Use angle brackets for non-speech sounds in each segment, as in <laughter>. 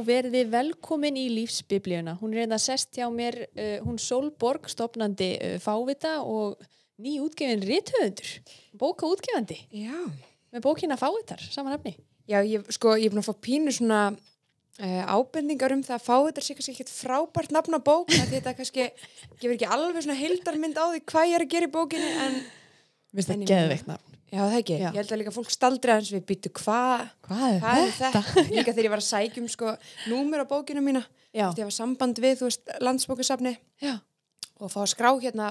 og verði velkomin í lífsbiblíuna. Hún er einnig hérna að sest hjá mér, uh, hún Solborg, stopnandi uh, eh, fávita og nýjútgefin rithöfundur, bókaútgefandi. Já. Með bókina fávitar, saman efni. Já, ég, sko, ég er búin að fá pínu svona uh, ábendingar um það að fávitar sé kannski ekkert frábært nafn á bók, þetta kannski gefur ekki alveg svona heildarmynd á því hvað ég er að gera í bókinu, en... Mér finnst það geðveikt nafn. Já það ekki, Já. ég held að líka fólk staldri aðeins við býtu hvað hva er, hva er þetta? <laughs> Líka þegar ég var að sækjum sko númur á bókinu mína, þetta var samband við veist, landsbókusafni Já. og fá að skrá hérna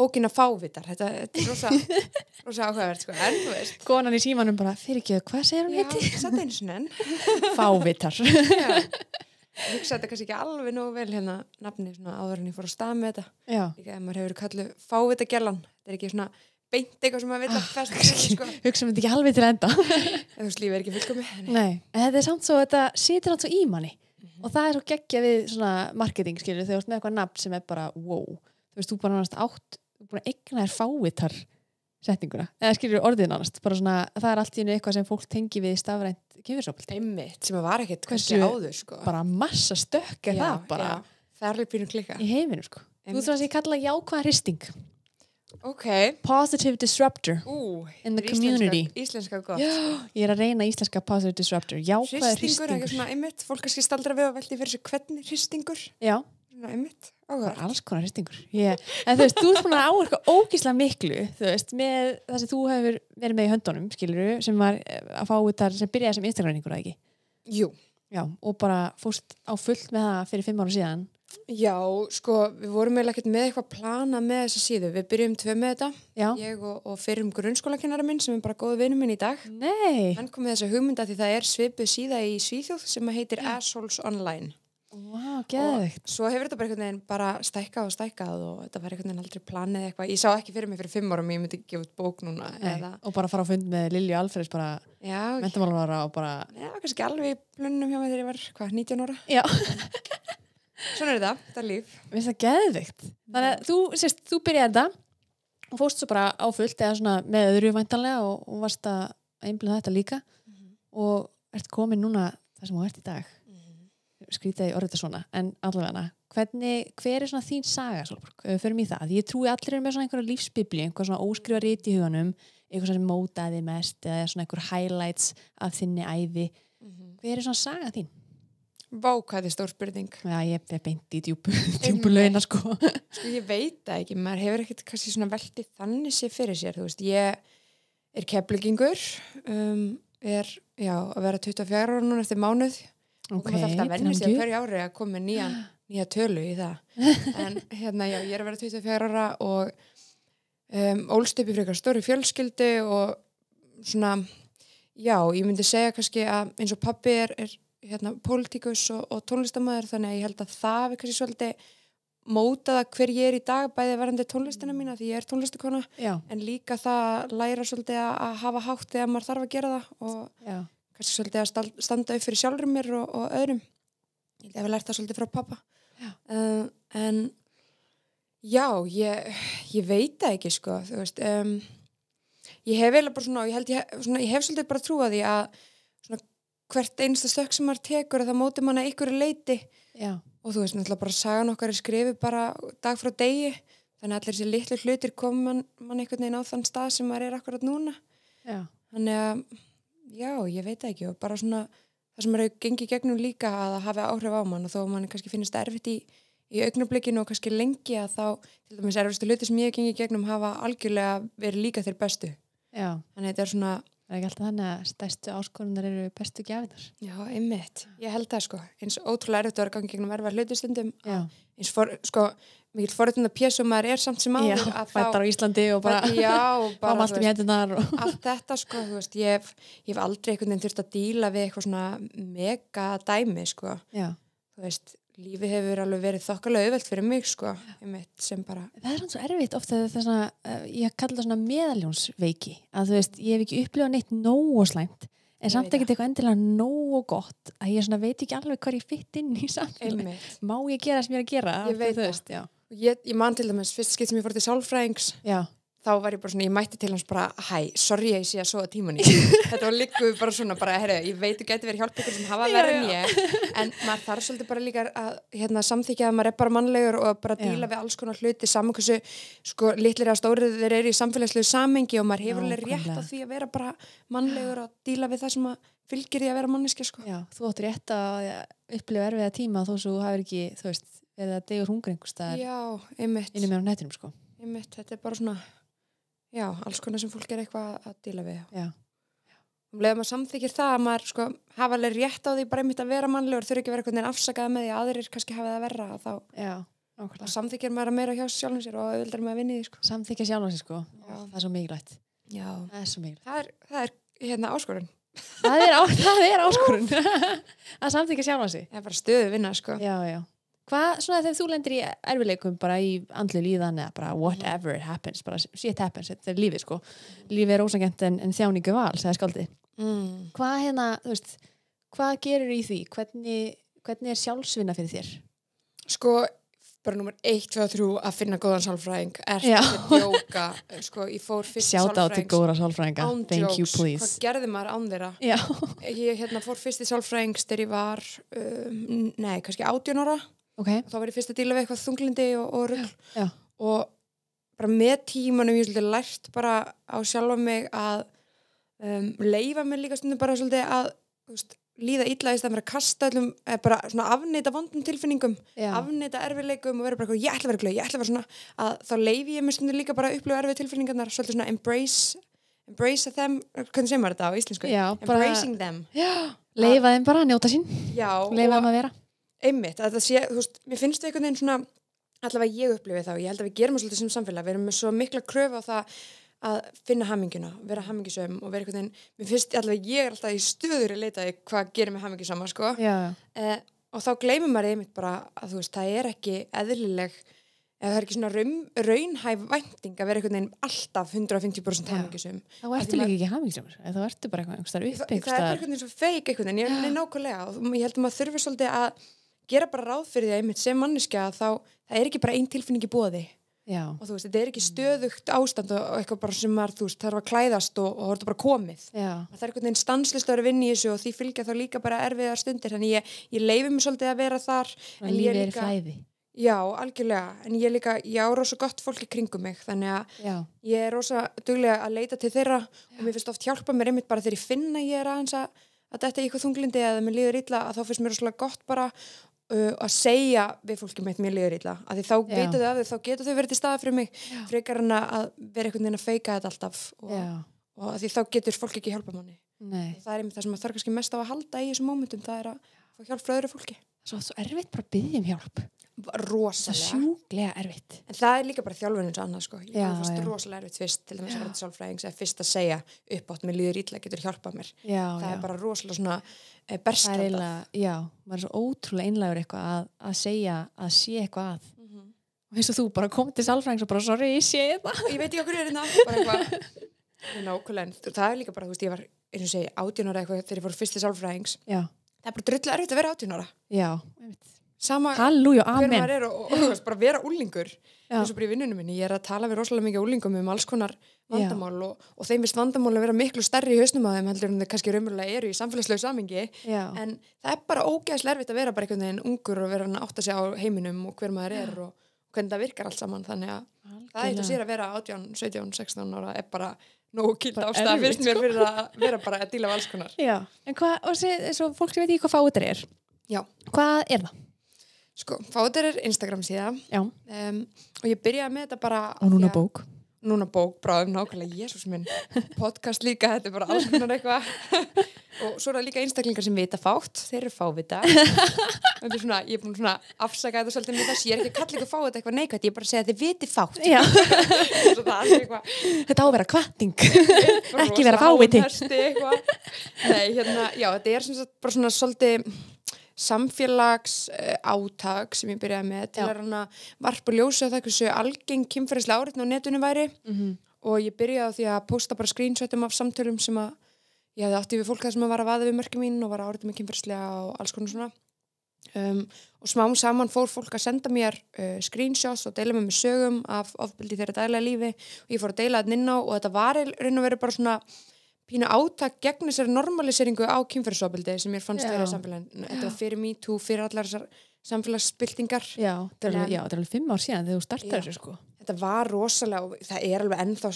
bókina fávitar, þetta, þetta er rosa, <laughs> rosa áhugavert sko, en þú veist Konan í símanum bara, fyrir ekki, hvað segir hún hitt? Já, þetta er eins og nenn Fávitar Já, ég hugsa þetta kannski ekki alveg nógu vel hérna nafni, svona áður en ég fór á stað með þetta Já. Líka ef maður hefur kalluð fávitagerlan, þetta er ekki svona beint eitthvað sem maður vil að ah, festa sko. <laughs> hugsa mér þetta ekki halvið til enda <laughs> þú veist lífið er ekki fylgum en þetta er samt svo, þetta situr allt svo í manni mm -hmm. og það er svo geggja við svona marketing skilur, þegar þú ert með eitthvað nafn sem er bara wow, þú veist, þú bara náttúrulega átt þú bara eignar fáiðtar setninguna, eða skilur orðið náttúrulega bara svona, það er allt í hennu eitthvað sem fólk tengi við stafrænt kjöfursopilt einmitt, sem að var ekkert kannski áður sko. bara massa stökk er það bara já. það er alveg pínum klika í heiminum sko, þú veist það sem ég kalla jákvæða hristing Okay. Positive disruptor Ú, in the community Íslenska er gott Já, Ég er að reyna íslenska positive disruptor Já, hvað er hristingur? Hristingur, svona ymmit, fólk kannski staldra við og veldi fyrir sig hvernig hristingur Já Svona ymmit Alls konar hristingur yeah. En þú veist, þú ert búin að áverka ógísla miklu Þú veist, með það sem þú hefur verið með í höndunum, skiluru sem var eh, að fá út þar, sem byrjaði sem Instagramningur, eða ekki? Jú Já, og bara fórst á fullt með það fyrir fimm ára síðan Já, sko, við vorum eða ekkert með eitthvað plana með þessa síðu. Við byrjum tvö með þetta, Já. ég og, og fyrrum grunnskólakennara minn sem er bara góð vinnum minn í dag. Nei! Hann kom með þessa hugmynda því það er svipu síða í Svíþjóð sem heitir yeah. Assholes Online. Wow, geðvikt! Og svo hefur þetta bara einhvern veginn bara stækkað og stækkað og þetta var einhvern veginn aldrei planið eitthvað. Ég sá ekki fyrir mig fyrir fimm árum, ég myndi gefa út bók núna. Nei, eða... og bara fara á fund með Lilju Alfreds bara... Já, okay. mentamálvara og bara... Já, kannski alveg í blunum hjá mig þegar ég var, hvað, 19 ára? Já, <laughs> Svona er það, þetta er líf Mér finnst það geðvikt Þannig að þú, sérst, þú byrjaði þetta og fóst svo bara áfullt eða svona með öðru vantanlega og, og varst að einblíða þetta líka mm -hmm. og ert komin núna það sem þú ert í dag mm -hmm. skrítið í orðið þetta svona en allavega hvernig, hver er svona þín saga fyrir mig það? Ég trúi allir með svona einhverja lífsbibli, einhverja svona óskrifa rétt í huganum einhverja sem mótaði mest eða svona einhverja highlights af þinni æfi mm -hmm. hver er svona saga þín? Vákæði stór spurning. Já, ég er beint í djúbu, djúbu lögina sko. sko. Ég veit það ekki, maður hefur ekkert kannski svona veldið þannig sér fyrir sér, þú veist, ég er keflingingur, um, er, já, að vera 24 ára núna eftir mánuð okay, og það er alltaf vennið sér fyrir ári að koma nýja, <gasps> nýja tölu í það. En hérna, já, ég er að vera 24 ára og um, ólst upp í frekar stóri fjölskyldi og svona, já, ég myndi segja kannski að eins og pappi er, er hérna, pólitíkus og, og tónlistamæður þannig að ég held að það er kannski svolítið mótaða hver ég er í dag bæði verðandi tónlistina mm. mína því ég er tónlistakona Já. en líka það læra svolítið að hafa hátt þegar maður þarf að gera það og Já. kannski svolítið að standa upp fyrir sjálfur mér og, og öðrum ég hef lært það svolítið frá pappa um, uh, en Já, ég, ég veit það ekki sko, þú veist, um, ég hef eiginlega bara svona, ég held ég, svona, ég hef svolítið bara trúið því að svona hvert einsta stökk sem maður tekur það móti manna ykkur að leiti Já. og þú veist, náttúrulega bara sagan okkar er skrifið bara dag frá degi þannig að allir þessi litlu hlutir kom mann man einhvern veginn á þann stað sem maður er akkurat núna já. þannig að já, ég veit ekki og bara svona það sem eru gengið gegnum líka að hafa áhrif á mann og þó að mann kannski finnist erfitt í, í augnablikinu og kannski lengi að þá til dæmis erfistu hluti sem ég hef gengið gegnum hafa algjörlega verið líka þeir bestu já. þannig að þetta er svona Það er ekki alltaf þannig að stærstu áskorunar eru bestu gjafinar. Já, einmitt. Ég held það sko. Eins ótrúlega erður þetta að vera gangið gegnum erfa hlutustundum. Eins for, sko, mikið forutun að pjessum maður er samt sem áður. Já, fættar á Íslandi og bara, já, og <laughs> bara fá málstum um hendunar. Og... Allt <laughs> þetta sko, þú veist, ég hef, ég hef aldrei einhvern veginn þurft að díla við eitthvað svona mega dæmi sko. Já. Þú veist, lífi hefur alveg verið þokkalega auðvelt fyrir mig sko bara... það er hann svo erfitt ofta svona, eh, ég kalla það svona meðaljónsveiki að þú veist, ég hef ekki upplifað neitt nógu slæmt, en samt ekki eitthvað endilega nógu gott, að ég veit ekki alveg hvað ég fitt inn í samfélag má ég gera sem ég er að gera ég, ég, ég man til dæmis, fyrst skipt sem ég fór til Sálfræðings já þá var ég bara svona, ég mætti til hans bara hæ, sorry að ég sé að soða tímunni <laughs> þetta var líkuð bara svona, bara, herru, ég veit þú getur verið hjálp ykkur sem hafa verið en ég en maður þarf svolítið bara líka að hérna, samþykja að maður er bara mannlegur og bara díla já. við alls konar hluti saman hversu sko, litlir að stórið þeir eru í samfélagslegu samengi og maður hefur alveg rétt á því að vera bara mannlegur og díla við það sem fylgir því að vera manniski sko. Já, þú ótt rétt að upplifa erfiða tíma þó svo hafur ekki, þú veist, eða degur hungringust að er innum mér á nættinum sko. Einmitt, þetta er bara svona Já, alls konar sem fólk er eitthvað að díla við. Já. Um leiðum að samþykir það að maður sko hafa alveg rétt á því bara einmitt að vera mannlegur, þurfi ekki verið eitthvað afsakað með því að aðrir kannski hafa það að vera þá Já, samþykir maður að meira hjá sjálfinsir og auðvildar maður að vinni því sko. Samþykja sjálfinsir sko, Já. það er svo mikilvægt. Já. Það er svo mikilvægt. Það er, það er hérna áskorun. það er, á, <laughs> það er áskorun <laughs> að samþykja sjálfinsir. Það er bara stöðu vinna sko. Já, hvað, svona þegar þú lendir í erfileikum bara í andlu líðan eða bara mhm. whatever happens, bara shit happens þetta er lífið sko, lífið er ósangent en, en þjáningu val, segða skaldi mm. hvað hérna, þú veist, hvað gerur í því, hvernig, hvernig er sjálfsvinna fyrir þér? Sko bara nummer 1, 2, 3 að finna góðan sálfræðing, erst að djóka <laughs> sko, ég fór fyrst Sjáta sálfræðing Sjáta á til góðra sálfræðinga, thank you please Hvað gerði maður án þeirra? Já. Ég hérna, fór fyrst í sálfræðings þegar ég var um, nei, kannski 18 ára okay. þá var ég fyrst að díla við eitthvað þunglindi og, og rull Já. og bara með tímanum ég svolítið lært bara á sjálfa mig að um, leifa mig líka stundum bara svolítið að veist, líða ítlaðist að vera að kasta allum, eh, bara svona afneita vondum tilfinningum, Já. afneita erfileikum og vera bara eitthvað, ég ætla að vera glöð, ég ætla að vera svona að þá leifi ég mig stundum líka bara að upplifa erfið tilfinningarnar, svolítið svona embrace embrace them, hvernig segum maður þetta á íslensku? Já, embracing bara, them leifa þeim bara, njóta sín leifa þeim að vera einmitt, að það sé, þú veist, mér finnst það einhvern veginn svona, allavega ég upplifið þá, ég held að við gerum það svolítið sem samfélag, við erum með svo mikla kröfu á það að finna hamminguna, vera hammingisöfum og vera einhvern veginn, mér finnst allavega ég er alltaf í stuður að leita í hvað gerum við hammingisama, sko, eh, og þá gleymum maður einmitt bara að þú veist, það er ekki eðlileg, eða það er ekki svona raun, raunhæf vænting að vera einhvern veginn alltaf 150% hamingisum. Þá ertu líka ekki hamingisum, þá ertu bara einhvern veginn starf upp, einhvern veginn. Það er einhvern veginn svo feik einhvern veginn, ég er nákvæmlega og ég held að maður þurfur svolítið að gera bara ráð fyrir því að einmitt sem manniska þá það er ekki bara einn tilfinning í bóði Já. og þú veist, þetta er ekki stöðugt ástand og eitthvað bara sem maður, þú veist, þarf að klæðast og, og hortu bara komið það er einhvern veginn stanslist að vera vinn í þessu og því fylgja þá líka bara erfiðar stundir þannig ég, ég leifi mér svolítið að vera þar og en ég er líka já, algjörlega, en ég er líka, ég á rosa gott fólki kringum mig, þannig að já. ég er rosa duglega að leita til þeirra já. og mér finnst oft hjálpa mér einmitt bara þegar ég finna ég er aðeins að að þetta er eitthvað þunglindi eða mér líður illa að þá finnst mér rosalega gott bara uh, að segja við fólki meitt um mér líður illa af því þá veitu þau af því þá getur þau verið til staða fyrir mig Já. frekar en að vera einhvern veginn að feika þetta alltaf og, og af því þá getur fólki ekki hjálpa manni það er það sem það þarf kannski mest á að halda í þessum mómentum það er að hjálpa öðru fólki Svo, svo erfitt bara að byggja um hjálp rosalega sjúklega erfitt en það er líka bara þjálfunins annað sko ég fannst rosalega erfitt fyrst til þess að verða sálfræðing sem fyrst að segja uppátt með líður ítla getur hjálpað mér já, það já. er bara rosalega svona e, eh, berstlandað já, maður er svo ótrúlega einlegur eitthvað að, að segja að sé eitthvað að mm -hmm. og eins og þú bara kom til sálfræðing og bara sorry ég sé það ég veit ekki okkur er þetta hérna, það er líka bara þú veist ég var eins og segi átjónara eitthvað þegar ég fór fyrst til sálfræðings Já, sama Halleluja, hver maður er og, og, og bara vera úlingur eins og bara í vinnunum minni, ég er að tala við rosalega mikið úlingum um alls konar vandamál og, og þeim vist vandamál að vera miklu stærri í hausnum að þeim heldur en um það kannski raunverulega eru í samfélagslegu samingi Já. en það er bara ógæðslega erfitt að vera bara einhvern veginn ungur og vera að átta sig á heiminum og hver maður Já. er og hvernig það virkar allt saman þannig að Algjörlega. það eitt og sér að vera 18, 17, 16 ára er bara nógu kild ástæða fyrst mér sko. fyrir að vera bara að díla af alls konar Já. En hvað, og sé, svo fólk sem veit ekki hvað fáður er Já. hvað er það? Sko, Fáður er Instagram síða um, og ég byrjaði með þetta bara og núna bók núna bók, bráðum nákvæmlega, jésús minn podcast líka, þetta er bara alls konar eitthvað <laughs> og svo er það líka einstaklingar sem vita fátt, þeir eru fávita <laughs> er svona, ég er búin svona afsaka þetta svolítið með þess, ég er ekki að kalla eitthvað fátt eitthvað, eitthvað neikvægt, ég er bara að segja að þið viti fátt <laughs> þetta á að vera kvatting ekki vera fáviti nei, hérna, já, þetta er svona, bara svona svolítið samfélags átag sem ég byrjaði með til að ranna varpa ljósa það hversu algeng kynferðislega áriðn á netunum væri mm -hmm. og ég byrjaði á því að posta bara screenshotum af samtölum sem að ég hefði átti við fólk það sem var að vaða við mörgum mín og var áriðn með kynferðislega og alls konar svona um, og smám saman fór fólk að senda mér uh, screenshots og deila með mig sögum af ofbildi þeirra dæla lífi og ég fór að deila þetta inn á og þetta var reyn og verið bara svona pínu átak gegn þessari normaliseringu á kynferðsopildi sem ég fannst þeirra samfélagin þetta var fyrir me too, fyrir allar þessar samfélagsspiltingar Já, þetta er alveg fimm ár síðan þegar þú startar þessu sko Þetta var rosalega, það er alveg ennþá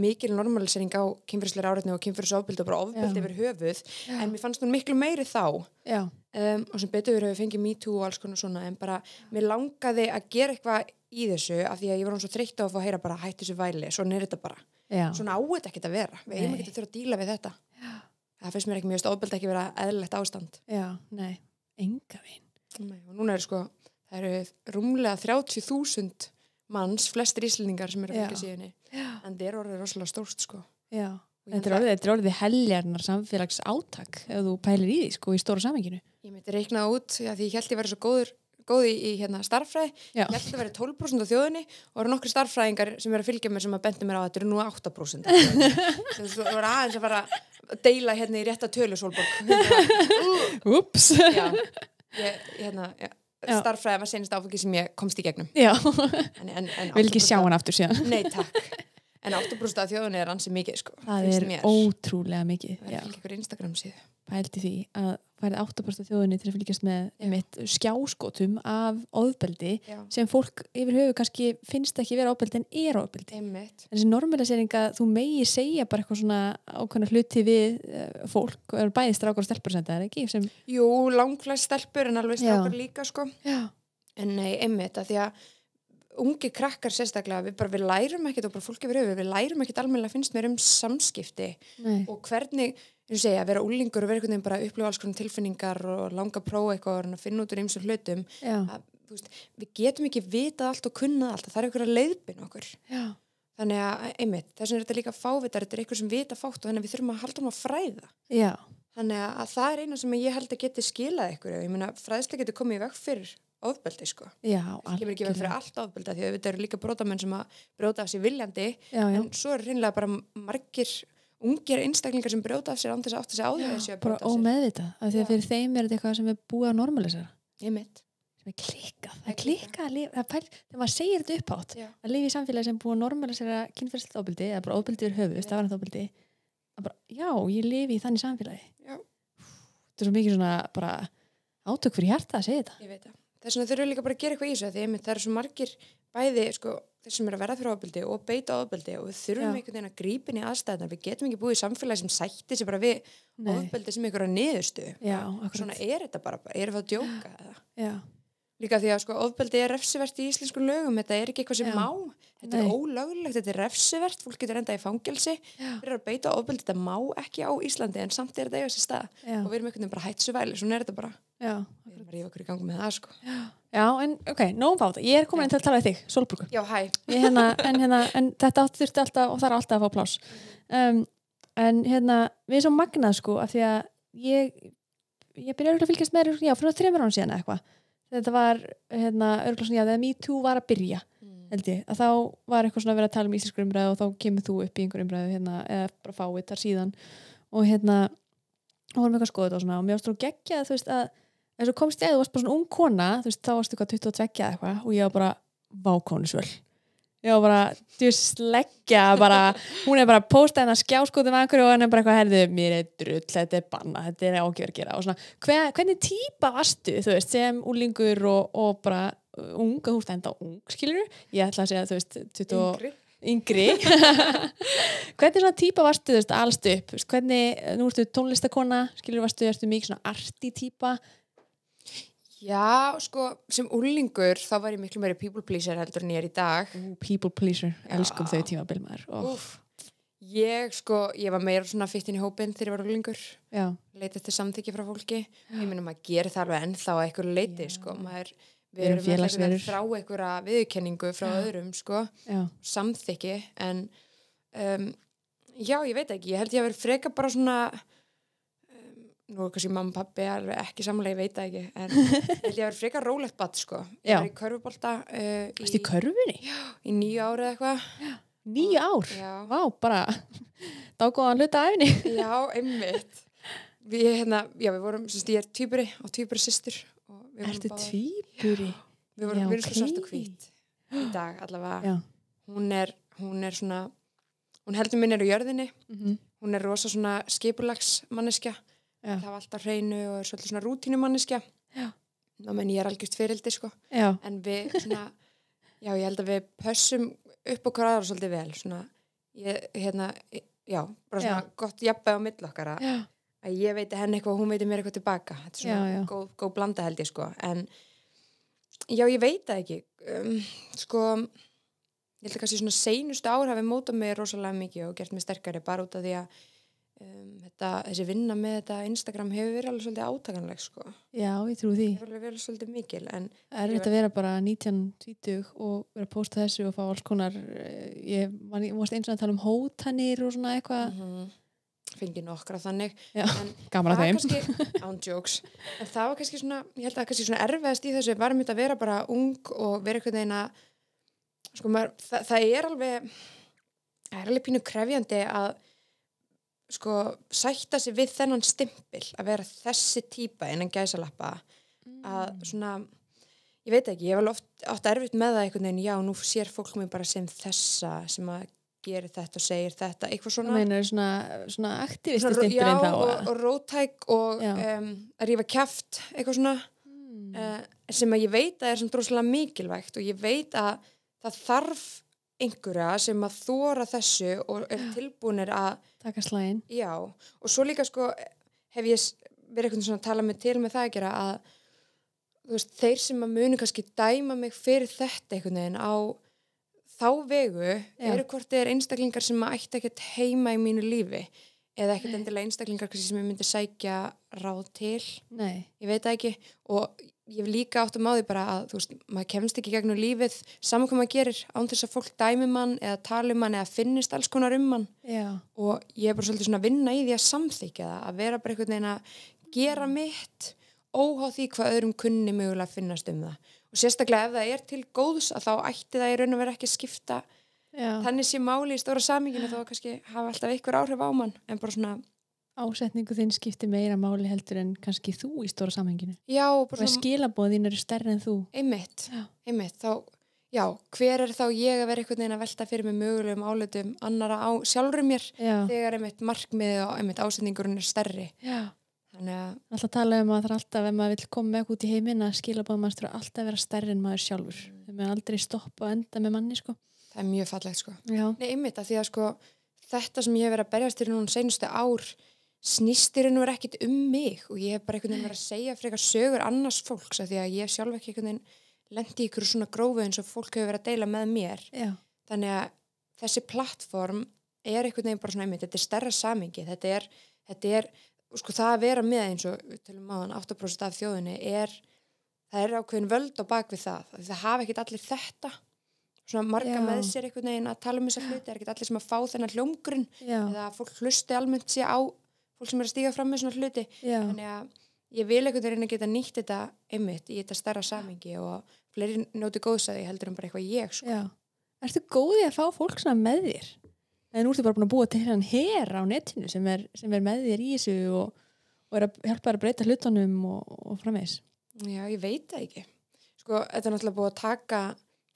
mikil normalisering á kynferðsleira áreitni og kynferðsopildi og bara ofbildi yfir höfuð Já. en mér fannst hún miklu meiri þá um, og sem betur við hefur fengið me too og alls konar svona en bara mér langaði að gera eitthvað í þessu af því að ég var hún svo þreytt á að fá að heyra bara hætti þessu væli, svona er þetta bara Já. svona áhugð ekkert að vera við erum ekki að þurfa að díla við þetta Já. það finnst mér ekki mjög stóðböld ekki að vera eðlilegt ástand Já, nei, enga vinn og núna eru sko það eru rúmlega 30.000 manns, flestir íslendingar sem eru að verka síðan en þeir eru orðið rosalega stórst sko Já, þetta er orðið, orðið heljarnar samfélags áttak ef þú pælir í því sko í stóra samenginu Ég myndi reikna út, já, því ég held ég að vera svo góður góð í, í hérna, starffræði, ég held að vera 12% á þjóðinni og eru nokkri starffræðingar sem eru að fylgja mér sem að bendi mér á að þetta eru nú 8% það <laughs> voru aðeins að fara að deila hérna í rétta tölu sólborg Ups <laughs> hérna, starffræði var senast áfengi sem ég komst í gegnum en, en, en Vil ekki sjá hann aftur síðan Nei takk, en 8% á þjóðinni er ansi mikið sko, Það er mér. ótrúlega mikið Það er ekki einhver Instagram síðu Pælti því að værið 8% þjóðinni til að fylgjast með mitt skjáskotum af ofbeldi Já. sem fólk yfir höfu kannski finnst ekki vera ofbeldi en er ofbeldi Einmitt. en þessi normálisering að þú megi segja bara eitthvað svona ákveðna hluti við uh, fólk, er bæðið strákar og stelpur sem þetta er ekki? Sem... Jú, langlega stelpur en alveg strákar Já. líka sko Já. en nei, einmitt að því að ungi krakkar sérstaklega, við bara við lærum ekkert og bara fólk yfir höfu, við lærum ekkert almenna finnst mér um samskipti Nei. og hvernig eins og segja, að vera úlingur og vera einhvern veginn bara að upplifa alls konar tilfinningar og langa að prófa eitthvað og finna út úr eins og hlutum að, veist, við getum ekki vitað allt og kunnað allt það er einhverja leiðbyn okkur Já. þannig að, e, einmitt, þess vegna er þetta líka fávitar þetta er einhver sem vita fátt og þannig að við þurfum að halda um að fræða Já. þannig að það er eina sem ég held að geti skilað ykkur ég meina, fræðslega getur komið í vekk fyrir ofbeldi sko. Já, það kemur ekki verið fyrir allt ofbelda því að þetta eru líka brótamenn sem að bróta á sér viljandi já, já. en svo er reynilega bara margir ungir einstaklingar sem brjóta af sér án þess að átta sig á því að þessu að brjóta af sér. Bara ómeðvitað, af því að fyrir þeim er þetta eitthvað sem er búið að normalisera. Ég mitt. Sem er klikkað, það er klikkað að lifa, það er pæl, þegar maður segir þetta upp átt, Já. að lifa í samfélagi sem búið að normalisera kynferðslega óbildi, eða bara óbildi verið höfu, stafarnat óbildi, að bara, já, ég lifi í þannig samfélagi. Já. Þetta er svo mikið svona bara átök fyrir hjarta að segja þetta. Ég veit það. Það er svona þurfið líka bara að gera eitthvað í þessu að því einmitt það eru svo margir bæði sko þeir sem eru að verða fyrir ofbeldi og beita ofbeldi og við þurfum Já. einhvern veginn að grípa inn í aðstæðan við getum ekki búið í samfélagi sem sætti sem bara við Nei. ofbeldi sem einhverja niðurstu Já, svona er þetta bara, er það að djóka eða líka því að sko, ofbeldi er refsivert í íslensku lögum þetta er ekki eitthvað sem Já. má þetta Nei. er ólöglegt, þetta er refsivert fólk getur endað í fangelsi við erum að beita ofbeldi, þetta má ekki á Íslandi en samt er þetta í þessi stað og við erum einhvern veginn bara hætsuvæli, svona er þetta bara Já, en ok, nógum fát, ég er komin að tala við þig, Solbruku. Já, hæ. Hérna, en, hérna, en þetta þurfti alltaf og það er alltaf að fá plás. Um, en hérna, við erum svo magnað sko af því að ég, ég byrja örgulega að fylgjast með þér, já, fyrir þreymur án síðan eitthvað. Þetta var, hérna, örgulega svona, já, þegar MeToo var að byrja, mm. held ég, að þá var eitthvað svona að vera að tala um íslenskur umræðu og þá kemur þú upp í einhver umræðu, hérna, eða bara fáið þar síðan og hérna, og en svo komst ég að þú varst bara svona ung kona þú veist, þá varstu eitthvað 22 eða eitthvað og ég var bara vákónusvöl ég var bara, þú sleggja bara, <laughs> hún er bara að posta hennar skjáskóðum að hverju og hennar bara eitthvað herðu mér er drull, þetta er banna, þetta er ágjör að gera og svona, hver, hvernig típa varstu þú veist, sem úlingur og, og bara uh, ung, þú veist, enda ung skilur, ég ætla að segja, þú veist 20, yngri, yngri. <laughs> hvernig svona típa varstu, þú veist, allstu upp hvernig, nú ertu tónlistakona skilur, varstu, ertu mikið svona arti típa Já, sko, sem úrlingur þá var ég miklu meiri people pleaser heldur en ég er í dag Ú, People pleaser, Já. elskum þau tíma bilmaður oh. Ég, sko, ég var meira svona fyttin í hópin þegar ég var úrlingur Leitið til samþykji frá fólki Já. Ég minna maður gerir það alveg ennþá eitthvað leitið, sko maður, Við erum félagsverður Frá einhverja viðkenningu frá Já. öðrum, sko Samþykji, en um, Já, ég veit ekki, ég held ég að vera freka bara svona nú er kannski mamma og pappi alveg ekki samanlega, ég veit það ekki en <laughs> ég er frekar rólegt badd sko ég já. er í körfubólta uh, Þú veist í körfunni? Já, í nýju ár eða eitthvað Nýju ár? Já Vá, bara <laughs> dágóðan hluta af henni <laughs> Já, einmitt Við, hérna, já, við vorum, semst, ég er týpuri og týpuri sýstur Ertu týpuri? Við vorum mjög okay. svart og hvít í dag allavega já. Hún er, hún er svona hún heldur minn er á jörðinni mm -hmm. hún er rosa svona skipulags manneskja Já. Það var alltaf hreinu og er svolítið svona rútínumanniske. Já. Ná menn ég er algjörst fyrildi sko. Já. En við svona, já ég held að við pössum upp okkur aðra svolítið vel. Svona, ég, hérna, já, bara svona já. gott jafnveg á millokkar að ég veiti henni eitthvað og hún veiti mér eitthvað tilbaka. Þetta er svona góð, góð blanda held ég sko. En já, ég veit það ekki. Um, sko, ég held að kannski svona seinustu ár hafi mótað mig rosalega mikið og gert mig sterkari bara út af því að Um, þetta, þessi vinna með þetta Instagram hefur verið alveg svolítið átakanleg sko. Já, ég trú því Það hefur verið svolítið mikil Er þetta að vera bara 19-20 og vera að posta þessu og fá alls konar eh, ég varst eins og að tala um hótanir og svona eitthvað mm -hmm. Fengið nokkra þannig Já, <laughs> Gamla þeim <laughs> Ándjóks En það var kannski svona, ég held að kannski svona erfiðast í þessu varum þetta að vera bara ung og vera eitthvað eina sko maður, það, það er alveg það er alveg pínu krefjandi að sko sætta sig við þennan stimpil að vera þessi típa innan gæsalappa mm. að svona, ég veit ekki ég var ofta oft erfitt með það einhvern veginn já, nú sér fólk mér bara sem þessa sem að gerir þetta og segir þetta eitthvað svona Mæna, svona, svona aktivisti stimpilinn þá og, og rótæk og um, að rífa kæft eitthvað svona mm. uh, sem að ég veit að er svona droslega mikilvægt og ég veit að það þarf einhverja sem að þóra þessu og er tilbúinir að taka slægin já og svo líka sko hef ég verið eitthvað svona að tala með til með það að gera að veist, þeir sem að munu kannski dæma mig fyrir þetta einhvern veginn á þá vegu já. eru hvort þeir einstaklingar sem að ætti ekkert heima í mínu lífi eða ekkert endilega einstaklingar sem ég myndi sækja ráð til Nei. ég veit ekki og ég hef líka áttum á því bara að þú veist, maður kemst ekki gegnum lífið saman hvað maður gerir, án þess að fólk dæmi mann eða tali um mann eða finnist alls konar um mann Já. og ég er bara svolítið svona að vinna í því að samþykja það að vera bara einhvern veginn að gera mitt óhá því hvað öðrum kunni mögulega að finnast um það og sérstaklega ef það er til góðs að þá ætti það í raun og vera ekki að skipta Já. þannig sem máli í stóra saminginu þá kannski hafa alltaf einhver áhrif á mann en bara svona ásetningu þinn skiptir meira máli heldur en kannski þú í stóra samhenginu já, og skilabóðin eru stærri en þú einmitt, já. einmitt þá, já, hver er þá ég að vera einhvern veginn að velta fyrir mig mögulegum álutum annara á sjálfur mér já. þegar einmitt markmiðið og einmitt ásetningurinn er stærri þannig að alltaf tala um að það er alltaf ef maður vil koma með út í heiminn að skilabóðum maður þurfa alltaf að vera stærri en maður sjálfur þau með aldrei stoppa og enda með manni sko. það er mjög fallegt sko. Nei, einmitt, að að, sko, þetta sem ég hef verið að berjast til núna senustu ár snýstirinn verið ekkit um mig og ég hef bara einhvern veginn verið að segja frekar sögur annars fólks af því að ég sjálf ekki einhvern veginn lendi ykkur svona grófið eins og fólk hefur verið að deila með mér Já. þannig að þessi plattform er einhvern veginn bara svona einmitt, þetta er stærra samingi þetta er, þetta er sko það að vera með eins og áðan, 8% af þjóðinni er það er ákveðin völd á bakvið það það hafa ekkit allir þetta svona marga Já. með sér einhvern veginn að tala um þessa hluti, það er ekkit allir sem að fá þennan hljómgrunn eða fólk hlusti almennt sé á fólk sem er að stíga fram með svona hluti Já. þannig að ég vil ekkert reyna að geta nýtt þetta einmitt í þetta starra samingi og fleiri nóti góðsæði heldur en bara eitthvað ég sko. Erstu góðið að fá fólk svona með þér? En úr því bara búin að búa til hérna hér á netinu sem er, sem er með þér í þessu og, og er að hjálpa þér að breyta hlutunum og, og framvegs Já, ég veit það ekki sko, þetta er náttúrulega búið að taka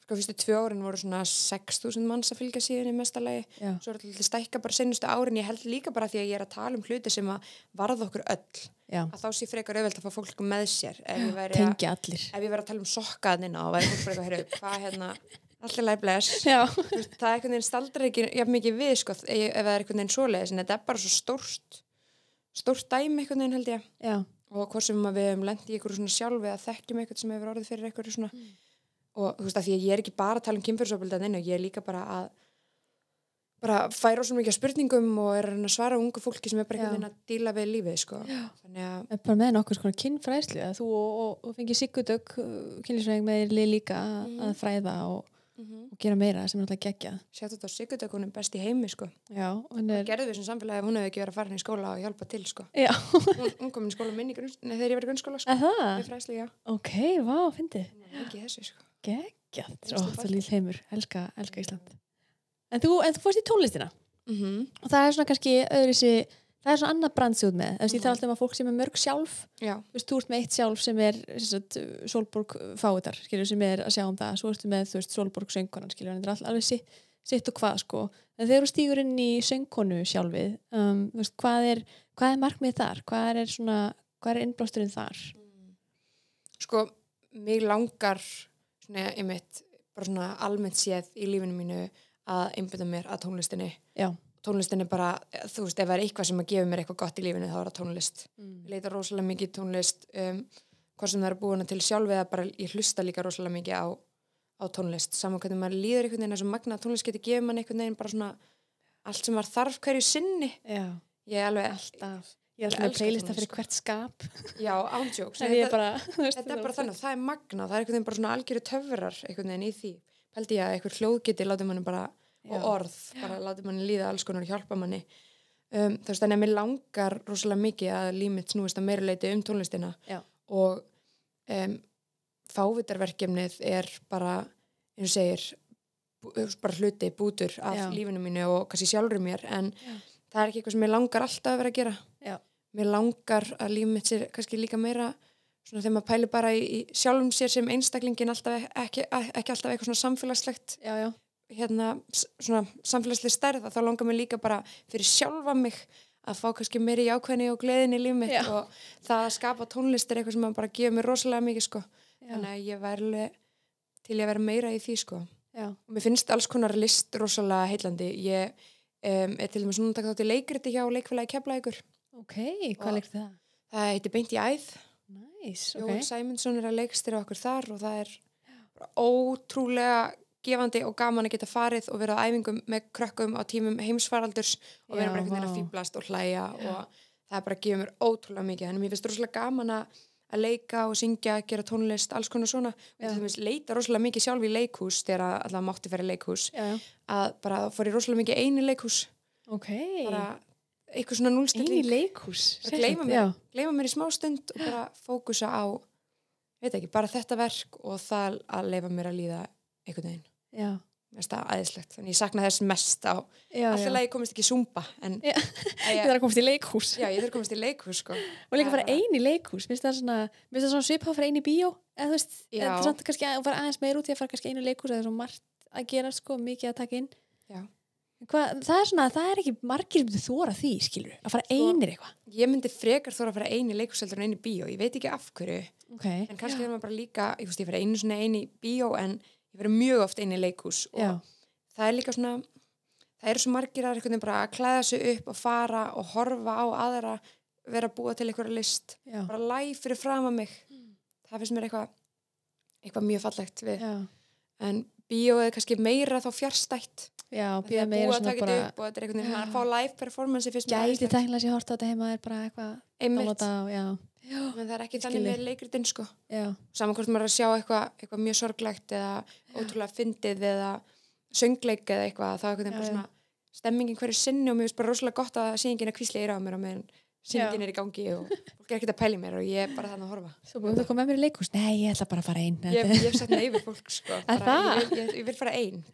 sko fyrstu tvö árin voru svona 6.000 manns að fylgja síðan í mestalagi svo er þetta stækka bara sennustu árin ég held líka bara því að ég er að tala um hluti sem að varða okkur öll Já. að þá sé frekar auðvelt að fá fólk með sér ef ég væri að, að tala um sokkaðnina og væri fólk frekar að hérna hvað hérna Allir læg bless. Já. Það er einhvern veginn staldra ekki jafn mikið við sko ef það er einhvern veginn svoleiðis en þetta er bara svo stórt stórt dæmi einhvern veginn held ég Já. og hvort sem við hefum lendið í einhverju svona sjálfi að þekkjum einhvern sem hefur orðið fyrir einhverju svona mm og þú veist að því að ég er ekki bara að tala um kynferðsofbeldaðinu, ég er líka bara að bara færa svo mikið spurningum og er að svara ungu fólki sem er bara ekki að díla við lífið sko. þannig að bara með nokkur svona kynfræðsli að þú og, og, og fengið Sigurdök uh, kynlisræðing með þér líka mm. að fræða og, mm -hmm. og gera meira sem er alltaf gegja Sjátt þetta á Sigurdök, hún er best í heimi sko. Já, hún er... gerði við sem samfélagi að hún hefði ekki verið að fara henni í skóla og hjálpa til sko. hún, hún kom inn í skóla minni þegar ég var í grunnskóla sko. ok, vá, fyndi ekki þessi sko Geggjant, það líð heimur elska, elska Ísland en þú, en þú fórst í tónlistina mm -hmm. og það er svona kannski öðruðsi það er svona annað brandsjóð með, mm -hmm. það er alltaf um fólk sem er mörg sjálf, þú veist, þú ert með eitt sjálf sem er solborg fáiðar sem er að sjá um það, svo ertu með solborg söngkonan, skiljur, en það er all, alveg sitt, sitt og hvað, sko en þegar þú stýgur inn í söngkonu sjálfið um, veist, hvað, er, hvað er markmið þar hvað er, svona, hvað er innblásturinn þar mm. sko, mig langar svona einmitt, bara svona almennt séð í lífinu mínu að einbjöða mér að tónlistinni Já. tónlistinni bara, þú veist, ef það er eitthvað sem að gefa mér eitthvað gott í lífinu þá er það tónlist mm. ég leita rosalega mikið tónlist um, hvað sem það er búin til sjálf eða bara ég hlusta líka rosalega mikið á, á tónlist, saman hvernig maður líður einhvern veginn þessum magna tónlist getur gefið mann einhvern veginn bara svona allt sem var þarf hverju sinni Já. ég er alveg alltaf Ég ætla að playlista fyrir sko. hvert skap Já, ándjóks bara... <laughs> Þetta er bara þannig, það er magna það er einhvern veginn bara svona algjöru töfrar einhvern veginn í því, held ég að einhver hljóðgiti láti manni bara, Já. og orð bara láti manni líða alls konar og hjálpa manni um, þú veist, þannig að mér langar rosalega mikið að límit snúist að meira leiti um tónlistina Já. og um, fávitarverkefnið er bara, eins og segir bara hluti, bútur af Já. lífinu mínu og kannski sjálfur mér, en það er ekki eitthvað sem ég langar alltaf að vera að gera mér langar að líf mitt sér kannski líka meira svona þegar maður pæli bara í, í sjálfum sér sem einstaklingin alltaf e- ekki, e- ekki alltaf eitthvað svona samfélagslegt já, já. hérna svona samfélagsleg stærð þá langar mér líka bara fyrir sjálfa mig að fá kannski meiri í ákveðinu og gleðinu í líf mitt já. og það að skapa tónlist er eitthvað sem maður bara gefur mér rosalega mikið sko þannig að ég verði til ég verði meira í því sko og mér finnst alls konar list rosalega heillandi ég um, er til dæmis núndag þátt í leikriti hjá leikfélagi keflaðigur Ok, hvað leikt það? Það heitir Beint í æð nice, okay. Jón Sæmundsson er að leikstýra okkur þar og það er ótrúlega gefandi og gaman að geta farið og vera á æfingum með krökkum á tímum heimsvaraldurs og vera bara einhvern veginn að fýblast og hlæja Já. og það bara gefur mér ótrúlega mikið en mér finnst rosalega gaman að að leika og syngja, gera tónlist, alls konar svona ja. veist, leita rosalega mikið sjálf í leikhús þegar alltaf mátti verið leikhús ja. að bara fór ég rosalega mikið eini leikhús okay. bara eitthvað svona núlstilling eini leikhús gleyma mér, gleyma mér í smá stund og bara fókusa á veit ekki, bara þetta verk og það að leifa mér að líða einhvern veginn já það er aðeinslegt, þannig að ég sakna þess mest á alltaf að ég komist ekki í Zumba en ég, <laughs> ég þarf að komast í leikhús já, ég þarf að komast í leikhús sko og líka að fara eini í leikhús, minnst það svona minnst það svona svipað að fara eini í bíó eða þú veist, það er samt kannski að fara aðeins meir út í að fara kannski einu í leikhús eða svona margt að gera sko, mikið að taka inn já. Hvað, það er svona, það er ekki margir myndi þóra því, skilur, að fara sko, einir eitthvað ég myndi frekar þóra að fara eini leikurseldur en eini bíó, ég veit ekki af hverju okay, en kannski er maður bara líka, ég veist, ég fara einu svona eini bíó en ég fara mjög oft eini leikus og já. það er líka svona það eru svo margir að bara að klæða sig upp og fara og horfa á aðra, vera að búa til einhverja list, já. bara live fyrir fram að mig mm. það finnst mér eitthvað eitthvað mjög fallegt við já. en bíó eða kannski meira þá fjárstætt Já, bíó meira svona bara upp, og þetta er einhvern veginn að fá live performance Gæti tækla sér horta þetta heima er bara eitthvað já. já, en það er ekki Skilji. þannig með leikritinn sko Samankvæmt maður að sjá eitthvað, eitthvað mjög sorglegt eða ótrúlega fyndið eða söngleik eða eitthvað þá er eitthvað bara svona stemmingin hverju sinni og mér finnst bara rosalega gott að síðingina kvísleira á mér á meðan síningin er í gangi og fólk er ekkert að pæli mér og ég er bara þannig að horfa Svo búin þú að koma með mér í leikús? Nei, ég ætla bara að fara einn Ég hef sett neyfið fólk sko bara, ég, ég, ég vil fara einn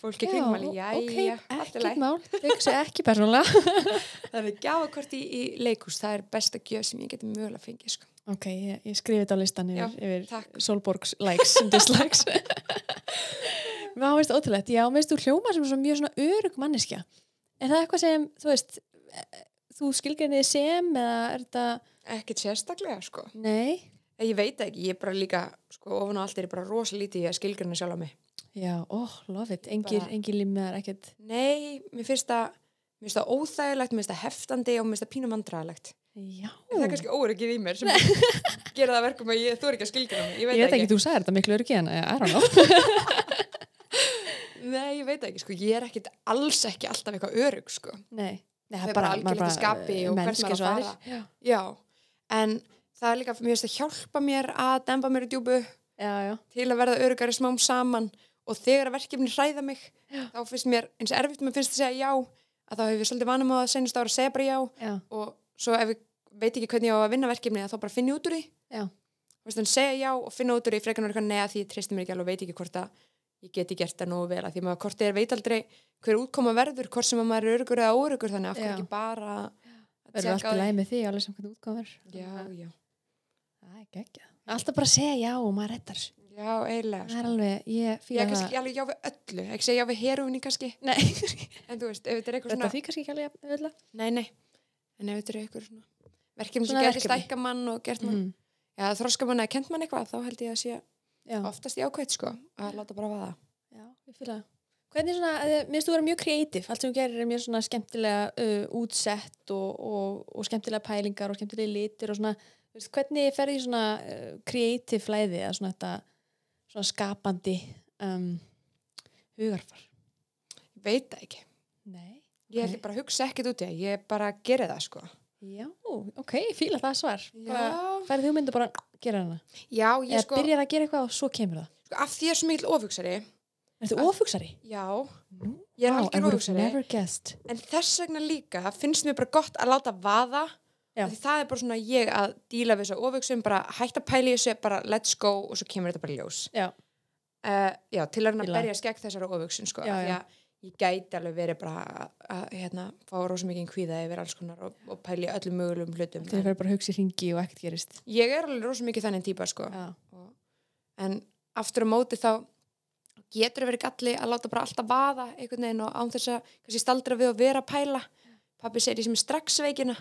fólk er kringmæli, já, já, allt er læg Ekkert mál, ekki persónulega <laughs> Það er gáðakort í, í leikús það er besta gjöð sem ég geti mögulega að fengja sko. Ok, ég, ég skrifi þetta á listan yfir, yfir Solborgs likes and dislikes Má <laughs> <laughs> veist ótrúlegt Já, veist þú hljóma sem er mjög örug manneskja Er það eitthvað sem, þú veist þú skilgjörnið sem eða er þetta... Ekkert sérstaklega sko. Nei. Ég veit ekki, ég er bara líka, sko, ofan á allt er ég bara rosalítið að skilgjörnið sjálf á mig. Já, óh, oh, lofið, engir, engir limmiðar ekkert. Nei, mér finnst það, mér finnst það óþægilegt, mér finnst það heftandi og mér finnst það pínum andraðlegt. Já. En það er kannski óryggið í mér sem <laughs> gera það verkum að ég þú er ekki að skilgjörna mig, ég veit ég ekki. ekki eh, <laughs> Nei, ég veit ekki, sko, ég er ekkert alls ekki alltaf eitthvað örug, sko. Nei. Nei, þau bara algjörlega skapi eh, og hvert maður að fara já. Já. en það er líka mjög veist að hjálpa mér að demba mér í djúbu já, til að verða örugari smám saman og þegar verkefni hræða mig þá finnst mér eins og erfitt maður finnst að segja já að þá hefur við svolítið vanum á það senast ára að segja bara já og svo ef við veit ekki hvernig ég á að vinna verkefni þá bara finn ég út úr því segja já og finna út úr því frekanar eitthvað neða því ég tristir mér ekki alveg og veit ekki hvort að ég geti gert það nógu vel að því maður kortið er veitaldrei hver útkoma verður, hvort sem maður er örugur eða órugur þannig að hvað ekki bara verður alltaf læg með því, alveg sem hvernig útkoma verður já, já það er ekki ekki, alltaf bara segja já og maður réttar já, eiginlega það er sko. alveg, ég fýla það ég er kannski alveg já við öllu, ekki segja já við herunni kannski nei, <laughs> en þú veist, ef þetta er eitthvað svona þetta því kannski ekki alveg já við öllu nei, nei, en ef þetta er eitthvað svona verkefni sem gerir stækka mann og gert mann mm. já, þróska mann eða kent mann eitthvað þá held ég að Já. oftast í ákveit sko að láta bara vaða Já, ég fyrir að Hvernig svona, eh, mér finnst þú að vera mjög kreatív allt sem þú gerir er mjög svona skemmtilega uh, útsett og, og, og skemmtilega pælingar og skemmtilega litur og svona veist, hvernig ferði svona kreatív eh, uh, flæði eða svona þetta svona skapandi um, hugarfar Veit það ekki Nei Ég held bara að hugsa ekkert út í það ég bara gerði það sko Já, ok, fíla það svar Færðu þú myndu bara að gera hana Já, ég Eða sko Byrjar að gera eitthvað og svo kemur það sko, Af því ég er svo mikil ofugsari Er þú ofugsari? Já, Nú? ég er alveg ofugsari En þess vegna líka, það finnst mér bara gott að láta vaða Það er bara svona ég að díla við þessu ofugsum bara hætta pæli þessu, bara let's go og svo kemur þetta bara ljós Já, uh, já til að verna að berja skekk þessara ofugsun sko, já, já ég gæti alveg verið bara að, að hérna, fá rosamikið hvíða yfir alls konar og, og pæli öllum mögulegum hlutum Þetta er bara að hugsa í ringi og ekkert gerist Ég er alveg rosamikið þannig týpa sko ja. og, en aftur á móti þá getur verið galli að láta bara alltaf vaða einhvern veginn og án þess að kannski staldra við og vera að pæla Pappi segir því sem straxveikina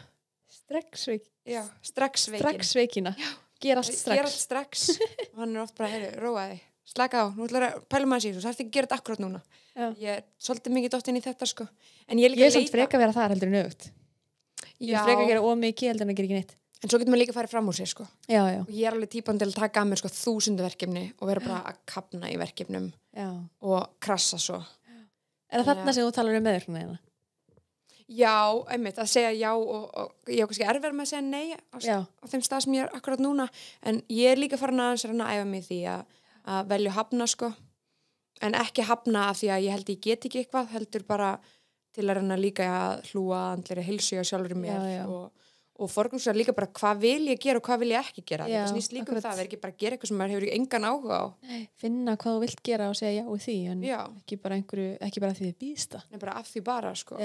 Straxveik? Já, straxveikina Straxveikina, gera allt strax Gera allt strax <laughs> og hann er oft bara, heyru, róaði slaka á, nú ætlar að pæla maður sér þú þarfst ekki að gera þetta akkurát núna Já. ég er svolítið mikið dóttinn í þetta sko ég er, ég er samt freka að vera það heldur en aukt ég er freka að gera ómikið heldur en að gera ekki neitt en svo getur maður líka að fara fram úr sér sko já, já. og ég er alveg típan til að taka að mér sko þúsundu verkefni og vera bara að kapna í verkefnum já. og krasa svo Er það þarna sem þú talar um meður? Hérna? Já, einmitt, að segja já og, og ég er kannski erfið með að segja nei á, á þeim stað sem ég er akkurat núna en ég er líka farin að, að æfa mig því að að velju hafna sko en ekki hafna af því að ég held ég get ekki eitthvað heldur bara til að reyna líka að hlúa andlir að hilsu ég sjálfur mér já, já. og, og forgjómslega líka bara hvað vil ég gera og hvað vil ég ekki gera já, það snýst líka um það, það er ekki bara að gera eitthvað sem maður hefur engan áhuga á Nei, finna hvað þú vilt gera og segja já og því en ekki bara, einhverju, ekki bara því þið býsta Nei, bara af því bara sko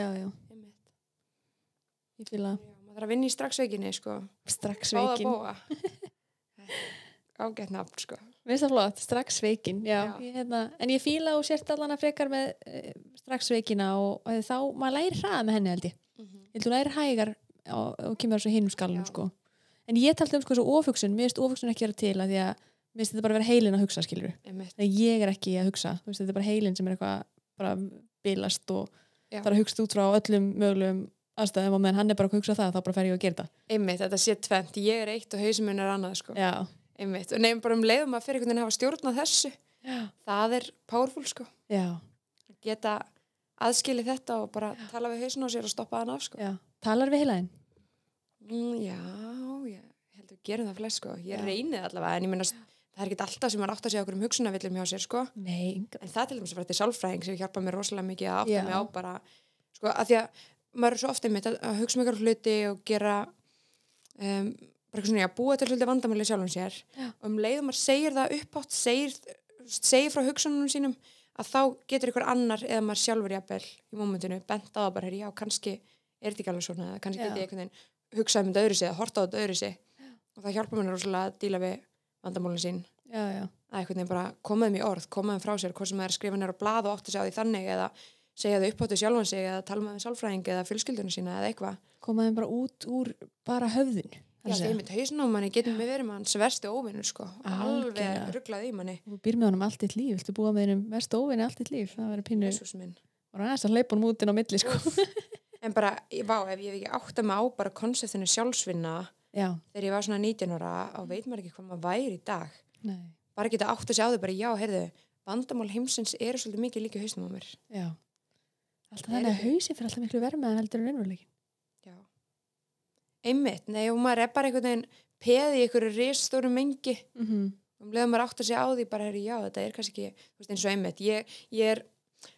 Ég vil að Það er að vinna í straxveikinni sko Straxveikin <laughs> Ágætt nafn sko Mér finnst það flott, strax sveikin ég, hérna, en ég fíla og sért allan að frekar með e, strax sveikina og, og þá, maður læri hraða með henni held ég mm -hmm. held þú læri hægar og, og kemur þessu hinnum skalunum sko. en ég tala um sko þessu ofugsun, mér finnst ofugsun ekki að gera til að því að mér finnst þetta bara að vera heilin að hugsa skilur, þegar ég er ekki að hugsa veist, þetta er bara heilin sem er eitthvað bara bilast og það er að hugsa út frá öllum mögulegum aðstæðum og meðan hann er bara að hugsa það, þá bara fer ég að gera það Einmitt, einmitt, og nefnum bara um leiðum að fyrir einhvern veginn hafa stjórn á þessu Já. það er párfúl sko Já. geta aðskili þetta og bara Já. tala við hausin á sér og stoppa hann af sko Talar við heilaðin? Mm, já, ég held að við gerum það flest sko ég reynið allavega, en ég minnast það er ekki alltaf sem mann átt að segja okkur um hugsunavillum hjá sér sko Nei, enga. en það til dæmis að þetta er sálfræðing sem hjálpa mér rosalega mikið að átta mig á bara sko, að því að maður er svo ofta í mitt að hugsa mikið um á hluti og gera um, bara svona, já, búa til svolítið vandamáli sjálfum sér já. Um og um leiðum að segja það upphátt segja, segja frá hugsunum sínum að þá getur ykkur annar eða maður sjálfur jafnvel í mómentinu bent á að bara, já, kannski er þetta ekki alveg svona eða kannski getur ég einhvern veginn hugsað um þetta öðru sig eða horta á þetta öðru sig já. og það hjálpa mér rosalega að díla við vandamálinu sín já, að einhvern veginn bara komaðum í orð, komaðum frá sér hvort sem það er skrifinir á blad og átti sig á því þannig eða segja þau uppáttu sjálfan sig eða tala með sálfræðing eða fjölskyldunum sína eða eitthvað komaðum bara út úr bara höfðinu Já, það er mitt hausn á manni, getur með verið mann versti óvinnur sko, alveg rugglað í manni. Þú býr með honum allt eitt líf, viltu búa með hennum versti óvinni allt eitt líf, það verður pínu. Jésús minn. Og það er að hleypa honum út inn á milli sko. en bara, vá, ef ég hef ekki átt að maður á bara konseptinu sjálfsvinna <laughs> já. þegar ég var svona 19 ára og veit maður ekki hvað maður væri í dag. Nei. Bara geta átt að sjá þau bara, já, heyrðu, vandamál heimsins eru svolítið mikið líka hausnum á mér. Já, alltaf einmitt, nei og maður er bara einhvern veginn peðið í einhverju ristórum mengi mm -hmm. og leður maður átt að segja á því bara, já þetta er kannski ekki veist, eins og einmitt, ég, ég er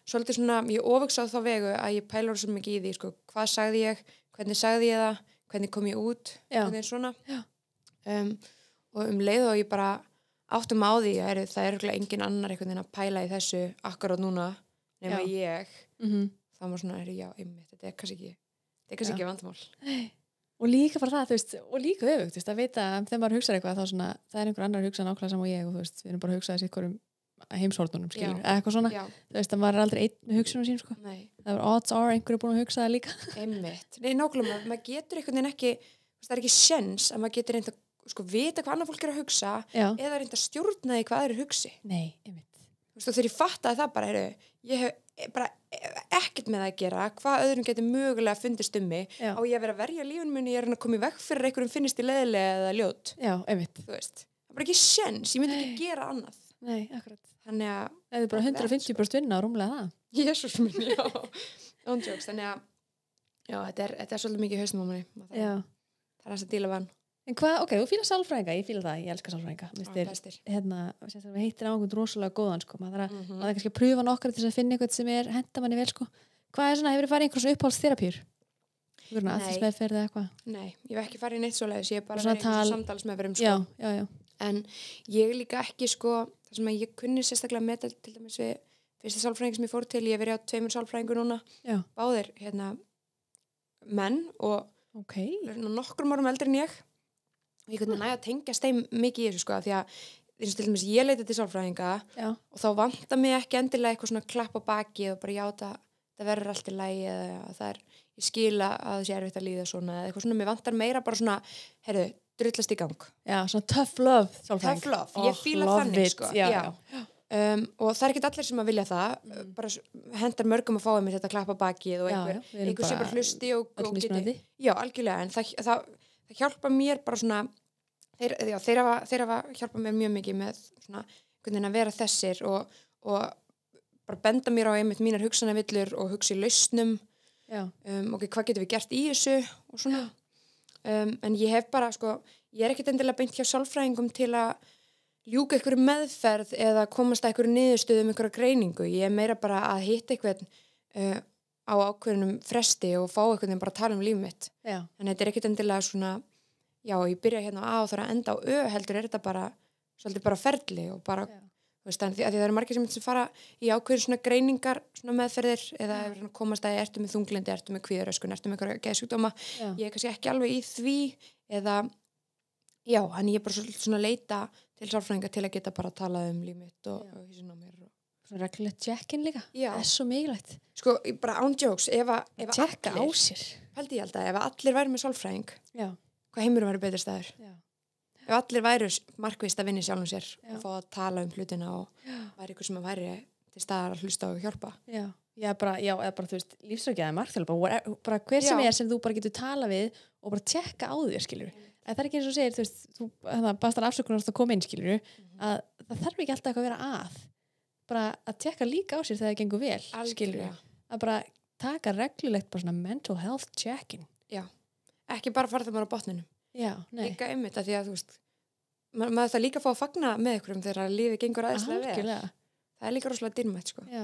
svolítið svona, ég ofaks á þá vegu að ég pælur svo mikið í því, sko, hvað sagði ég hvernig sagði ég það, hvernig kom ég út já. hvernig svona um, og um leið og ég bara áttum á því, er, það er eitthvað engin annar einhvern veginn að pæla í þessu akkurát núna nema já. ég mm -hmm. þá maður svona, er, já einmitt, þetta er kannski ekki, þetta er kannski já. ekki vandamál og líka bara það, þú veist, og líka öfugt þú veist, að veita að þegar maður hugsaður eitthvað þá svona, það er einhver annar hugsaðan ákvæða saman og ég og þú veist, við erum bara hugsaðið sér heimsórnunum, skilur, eða eitthvað svona já. þú veist, það var aldrei einn hugsunum sín, sko Nei. það var odds are, einhverju búin að hugsaða líka <laughs> einmitt, nei, nákvæmlega, maður getur einhvern veginn ekki, það er ekki sens að maður getur reynda, sko, vita hvað annar fólk er að hugsa já. eða reynda stjórnaði hvað þeir hugsi nei, einmitt þú veist, þegar ég fattaði það bara, heru, ég hef bara ekkert með það að gera, hvað öðrum getur mögulega að fundast um mig, Já. á ég að vera að verja lífun muni, ég er hann að koma í vekk fyrir einhverjum finnist í leðilega eða ljót Já, einmitt Það er bara ekki sjens, ég myndi Nei. ekki gera annað Nei, akkurat Þannig að Það er bara 150% vinna og rúmlega það sko. <laughs> Jésús minn, já Don't jokes, þannig að Já, þetta er, þetta er svolítið mikið hausnum á manni Já Það er að það díla vann En hvað, ok, þú fýlar sálfræðinga, ég fýla það, ég elskar sálfræðinga hérna, við heitir á einhvern rosalega góðan sko. maður þarf mm -hmm. að mhm. kannski að pröfa nokkar til að finna eitthvað sem er hendamanni vel sko. hvað er svona, hefur þið farið einhvers uppháðstherapjur? aðtilsmeðferð eða eitthvað? Nei, ég hef ekki farið neitt svo leiðis, ég hef bara verið tal... samtalsmeðferðum sko. já, já, já. en ég er líka ekki sko, það sem að ég kunni sérstaklega með til dæmis við fyrsta sálfræðing sem ég fór til, ég hef verið á tveimur sálfræðingu núna, báð hérna, Okay. nokkrum árum eldri en ég og ég kunni næja að tengja steim mikið í þessu sko því að eins og til dæmis ég leiti til sálfræðinga já. og þá vanda mig ekki endilega eitthvað svona klapp á baki og bara játa það verður allt í lægi eða það er ég skila að það sé erfitt að líða svona eða eitthvað svona, mér vantar meira bara svona herru, drullast í gang já, svona tough love sálfræðing. tough love, oh, ég fýla þannig it. sko já, já. Um, og það er ekki allir sem að vilja það mm. bara hendar mörgum að fáið mér um þetta klapp á baki og einhver, einhver sem bara hlusti og, og geti, já, algjörlega en það, það hjálpa mér bara svona þeir, já, þeir, hafa, þeir hafa hjálpa mér mjög mikið með svona hvernig að vera þessir og, og bara benda mér á einmitt mínar hugsanavillur og hugsi lausnum um, ok, hvað getur við gert í þessu og svona um, en ég hef bara sko, ég er ekkert endilega beint hjá sálfræðingum til að ljúka ykkur meðferð eða komast að ykkur niðurstöðum um ykkur að greiningu, ég er meira bara að hitta ykkur uh, á ákveðinum fresti og fá einhvern veginn bara að tala um lífmitt en þetta er ekkit endilega svona já, ég byrja hérna á að það er að enda á ö heldur er þetta bara, svolítið bara ferli og bara, já. þú veist, en því að það eru margir sem sem fara í ákveðin svona greiningar svona meðferðir, eða já. komast að ég ertu með þunglindi, ertu með kvíðaröskun, ertu með eitthvað geðsjúkdóma, ég er kannski ekki alveg í því eða, já, hann ég er bara svolítið svona leita til sárfræðinga til að geta bara að tala um lífmitt og, og Rækilegt tjekkin líka, það er svo mikilvægt Sko, bara ándjóks Tjekka á sér Haldi ég alltaf, ef allir væri með solfræðing Já. hvað heimurum væri betur staður Já. Ef allir væri markvist að vinna sjálfum sér Já. og fá að tala um hlutina og væri ykkur sem að væri til staðar að hlusta og hjálpa Já Já, bara, já, eða bara, þú veist, lífsögjaði margþjálpa, bara, bara hver sem já. er sem þú bara getur tala við og bara tjekka á þér, skiljur mm. það er ekki eins og segir, þú veist, þú hérna, bastar afsökunar að koma inn, skiljur mm. að það þarf ekki alltaf að vera að bara að tjekka líka á sér þegar það gengur vel Algjörlega. að bara taka reglulegt bara svona mental health check-in já, ekki bara fara það bara á botninu já, nei líka ymmit að því að þú veist ma maður þetta líka fá að fagna með ykkur um þegar lífið gengur aðeinslega vel það er líka rosalega dyrmætt sko já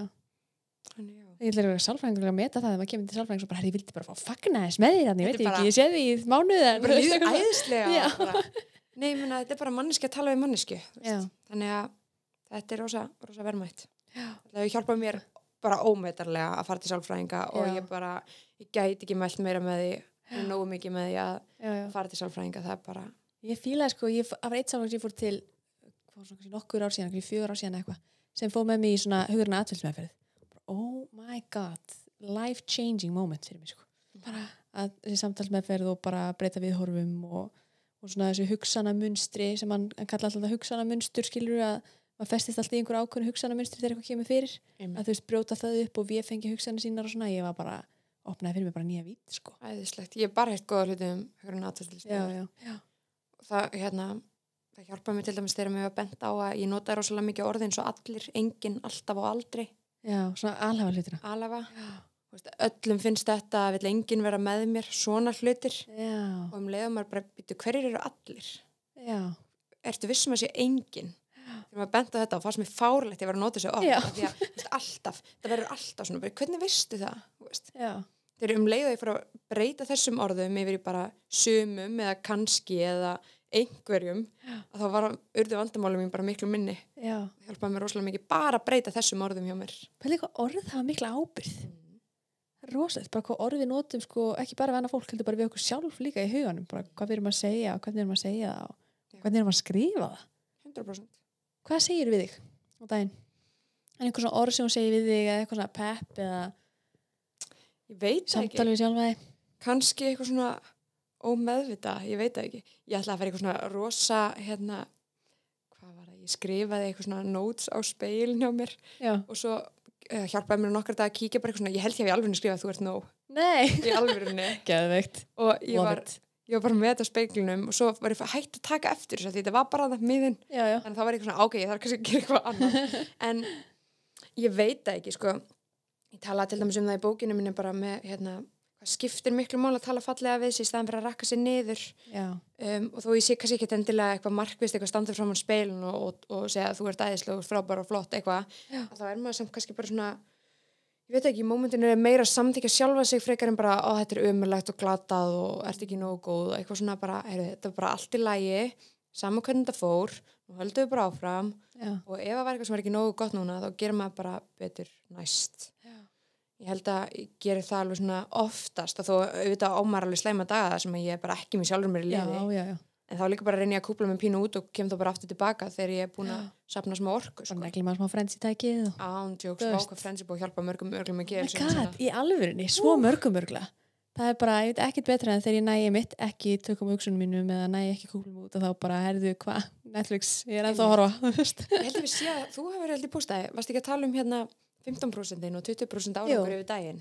ég ætla að vera sálfræðingur að meta það þegar maður kemur til sálfræðing og bara, ég vildi bara fá að fagna þess með því þannig, ég veit ekki, ég sé því í mánuðan bara líðið æðislega Nei, menna, þetta er bara manneski að tala við manneski þannig að þetta er rosa, rosa vermætt það hefur hjálpað mér bara ómetarlega að fara til sálfræðinga já. og ég bara, ég gæti ekki meld meira með því og nógu mikið með því að fara til sálfræðinga, það er bara ég fílaði sko, ég var eitt sálfræðing sem ég fór til fór nokkur ár síðan, fjögur ár síðan eitthvað sem fóð með mig í svona hugurna aðfélgsmæðferð oh my god life changing moment fyrir mig sko bara að þessi samtalsmeðferð og bara breyta viðhorfum og, og svona þessu hugssana munstri sem hann, hann kalla alltaf hugssana munstur skilur að maður festist alltaf í einhver ákveðin hugsanarmynstri þegar eitthvað kemur fyrir Amen. að þú veist brjóta það upp og við fengi hugsanir sínar og svona, ég var bara opnaði fyrir mig bara nýja vít sko. Æðislegt, ég er bara heilt góða hluti um högur náttúrulega það, hérna, það hjálpa mér til dæmis þegar mér var bent á að ég nota rosalega mikið orðin svo allir, enginn, alltaf og aldrei Já, svona alhafa hlutina Alhafa, veist, öllum finnst þetta að vill enginn vera með mér, svona hlutir Já. og um leiðum er bara, býtu, hverjir eru allir Já. Ertu vissum að sé enginn þegar maður bent á þetta og fannst mér fárlegt ég var að nota þessu ofn því að veist, alltaf, það verður alltaf svona, hvernig vistu það veist? þeir eru um leið að ég fór að breyta þessum orðum yfir í bara sumum eða kannski eða einhverjum Já. að þá var urðu vandamálum mér bara miklu minni það hjálpaði mér rosalega mikið bara að breyta þessum orðum hjá mér Pæli hvað orð það var mikla ábyrð mm. rosalega, bara hvað orð við notum sko, ekki bara vennar fólk, heldur bara við okkur sjálf líka í huganum, bara hvað við erum að segja, hvernig erum að segja og hvernig erum að skrifa 100% hvað segir við þig á daginn? En einhvern svona orð sem hún segir við þig eða eitthvað svona pepp eða ég veit samtal við sjálf aðeins? Kanski eitthvað svona ómeðvita, ég veit ekki. Ég ætla að vera eitthvað svona rosa, hérna, hvað var það, ég skrifaði eitthvað svona notes á speilin á mér Já. og svo uh, hjálpaði mér nokkar dag að kíkja bara eitthvað svona, ég held ég að ég alveg skrifaði að þú ert nóg. Nei. Í alveg. <laughs> Gæðveikt. Og ég Love var... It ég var bara með þetta speiklinum og svo var ég hægt að taka eftir þess að þetta var bara það um miðin já, já. en það var eitthvað svona, ok, ég þarf kannski að gera eitthvað annar <laughs> en ég veit það ekki sko, ég tala til dæmis um það í bókinu minni bara með, hérna skiptir miklu mál að tala fallega við þessi í staðan fyrir að rakka sér niður um, og þó ég sé kannski ekki endilega eitthvað markvist eitthvað standa frá mann speilin og, og, og segja að þú ert æðislega frábær og flott eitthvað þá er maður sem kannski bara svona ég veit ekki, í mómentinu er meira samtíkja sjálfa sig frekar en bara, ó þetta er umurlegt og glatað og ert ekki nógu góð og eitthvað svona bara, heyrðu, þetta er bara allt í lægi saman hvernig þetta fór, nú höldum við bara áfram Já. og ef það var eitthvað sem er ekki nógu gott núna, þá gerum við bara betur næst. Já. Ég held að ég gerir það alveg svona oftast að þú auðvitað ómar alveg sleima daga þar sem ég er bara ekki með sjálfur mér í liði. Já, en þá líka bara að reynja að kúpla með pínu út og kem þá bara aftur tilbaka þegar ég er búin að sapna smá orku sko. og negli maður smá frensitækið og... ándjóks, ákvað frensip og hjálpa mörgum örglum að gera oh God, í alvörinni, svo mörgum örgla það er bara, ég veit ekkert betra en þegar ég næ ég mitt ekki tökum auksunum mínu með að næ ekki kúplum út og þá bara, herðu, hva? Netflix, ég er alltaf að horfa ég held að við sé að þú hefur held í bústæði varst ekki að tala um hérna 15% og 20% árangur yfir daginn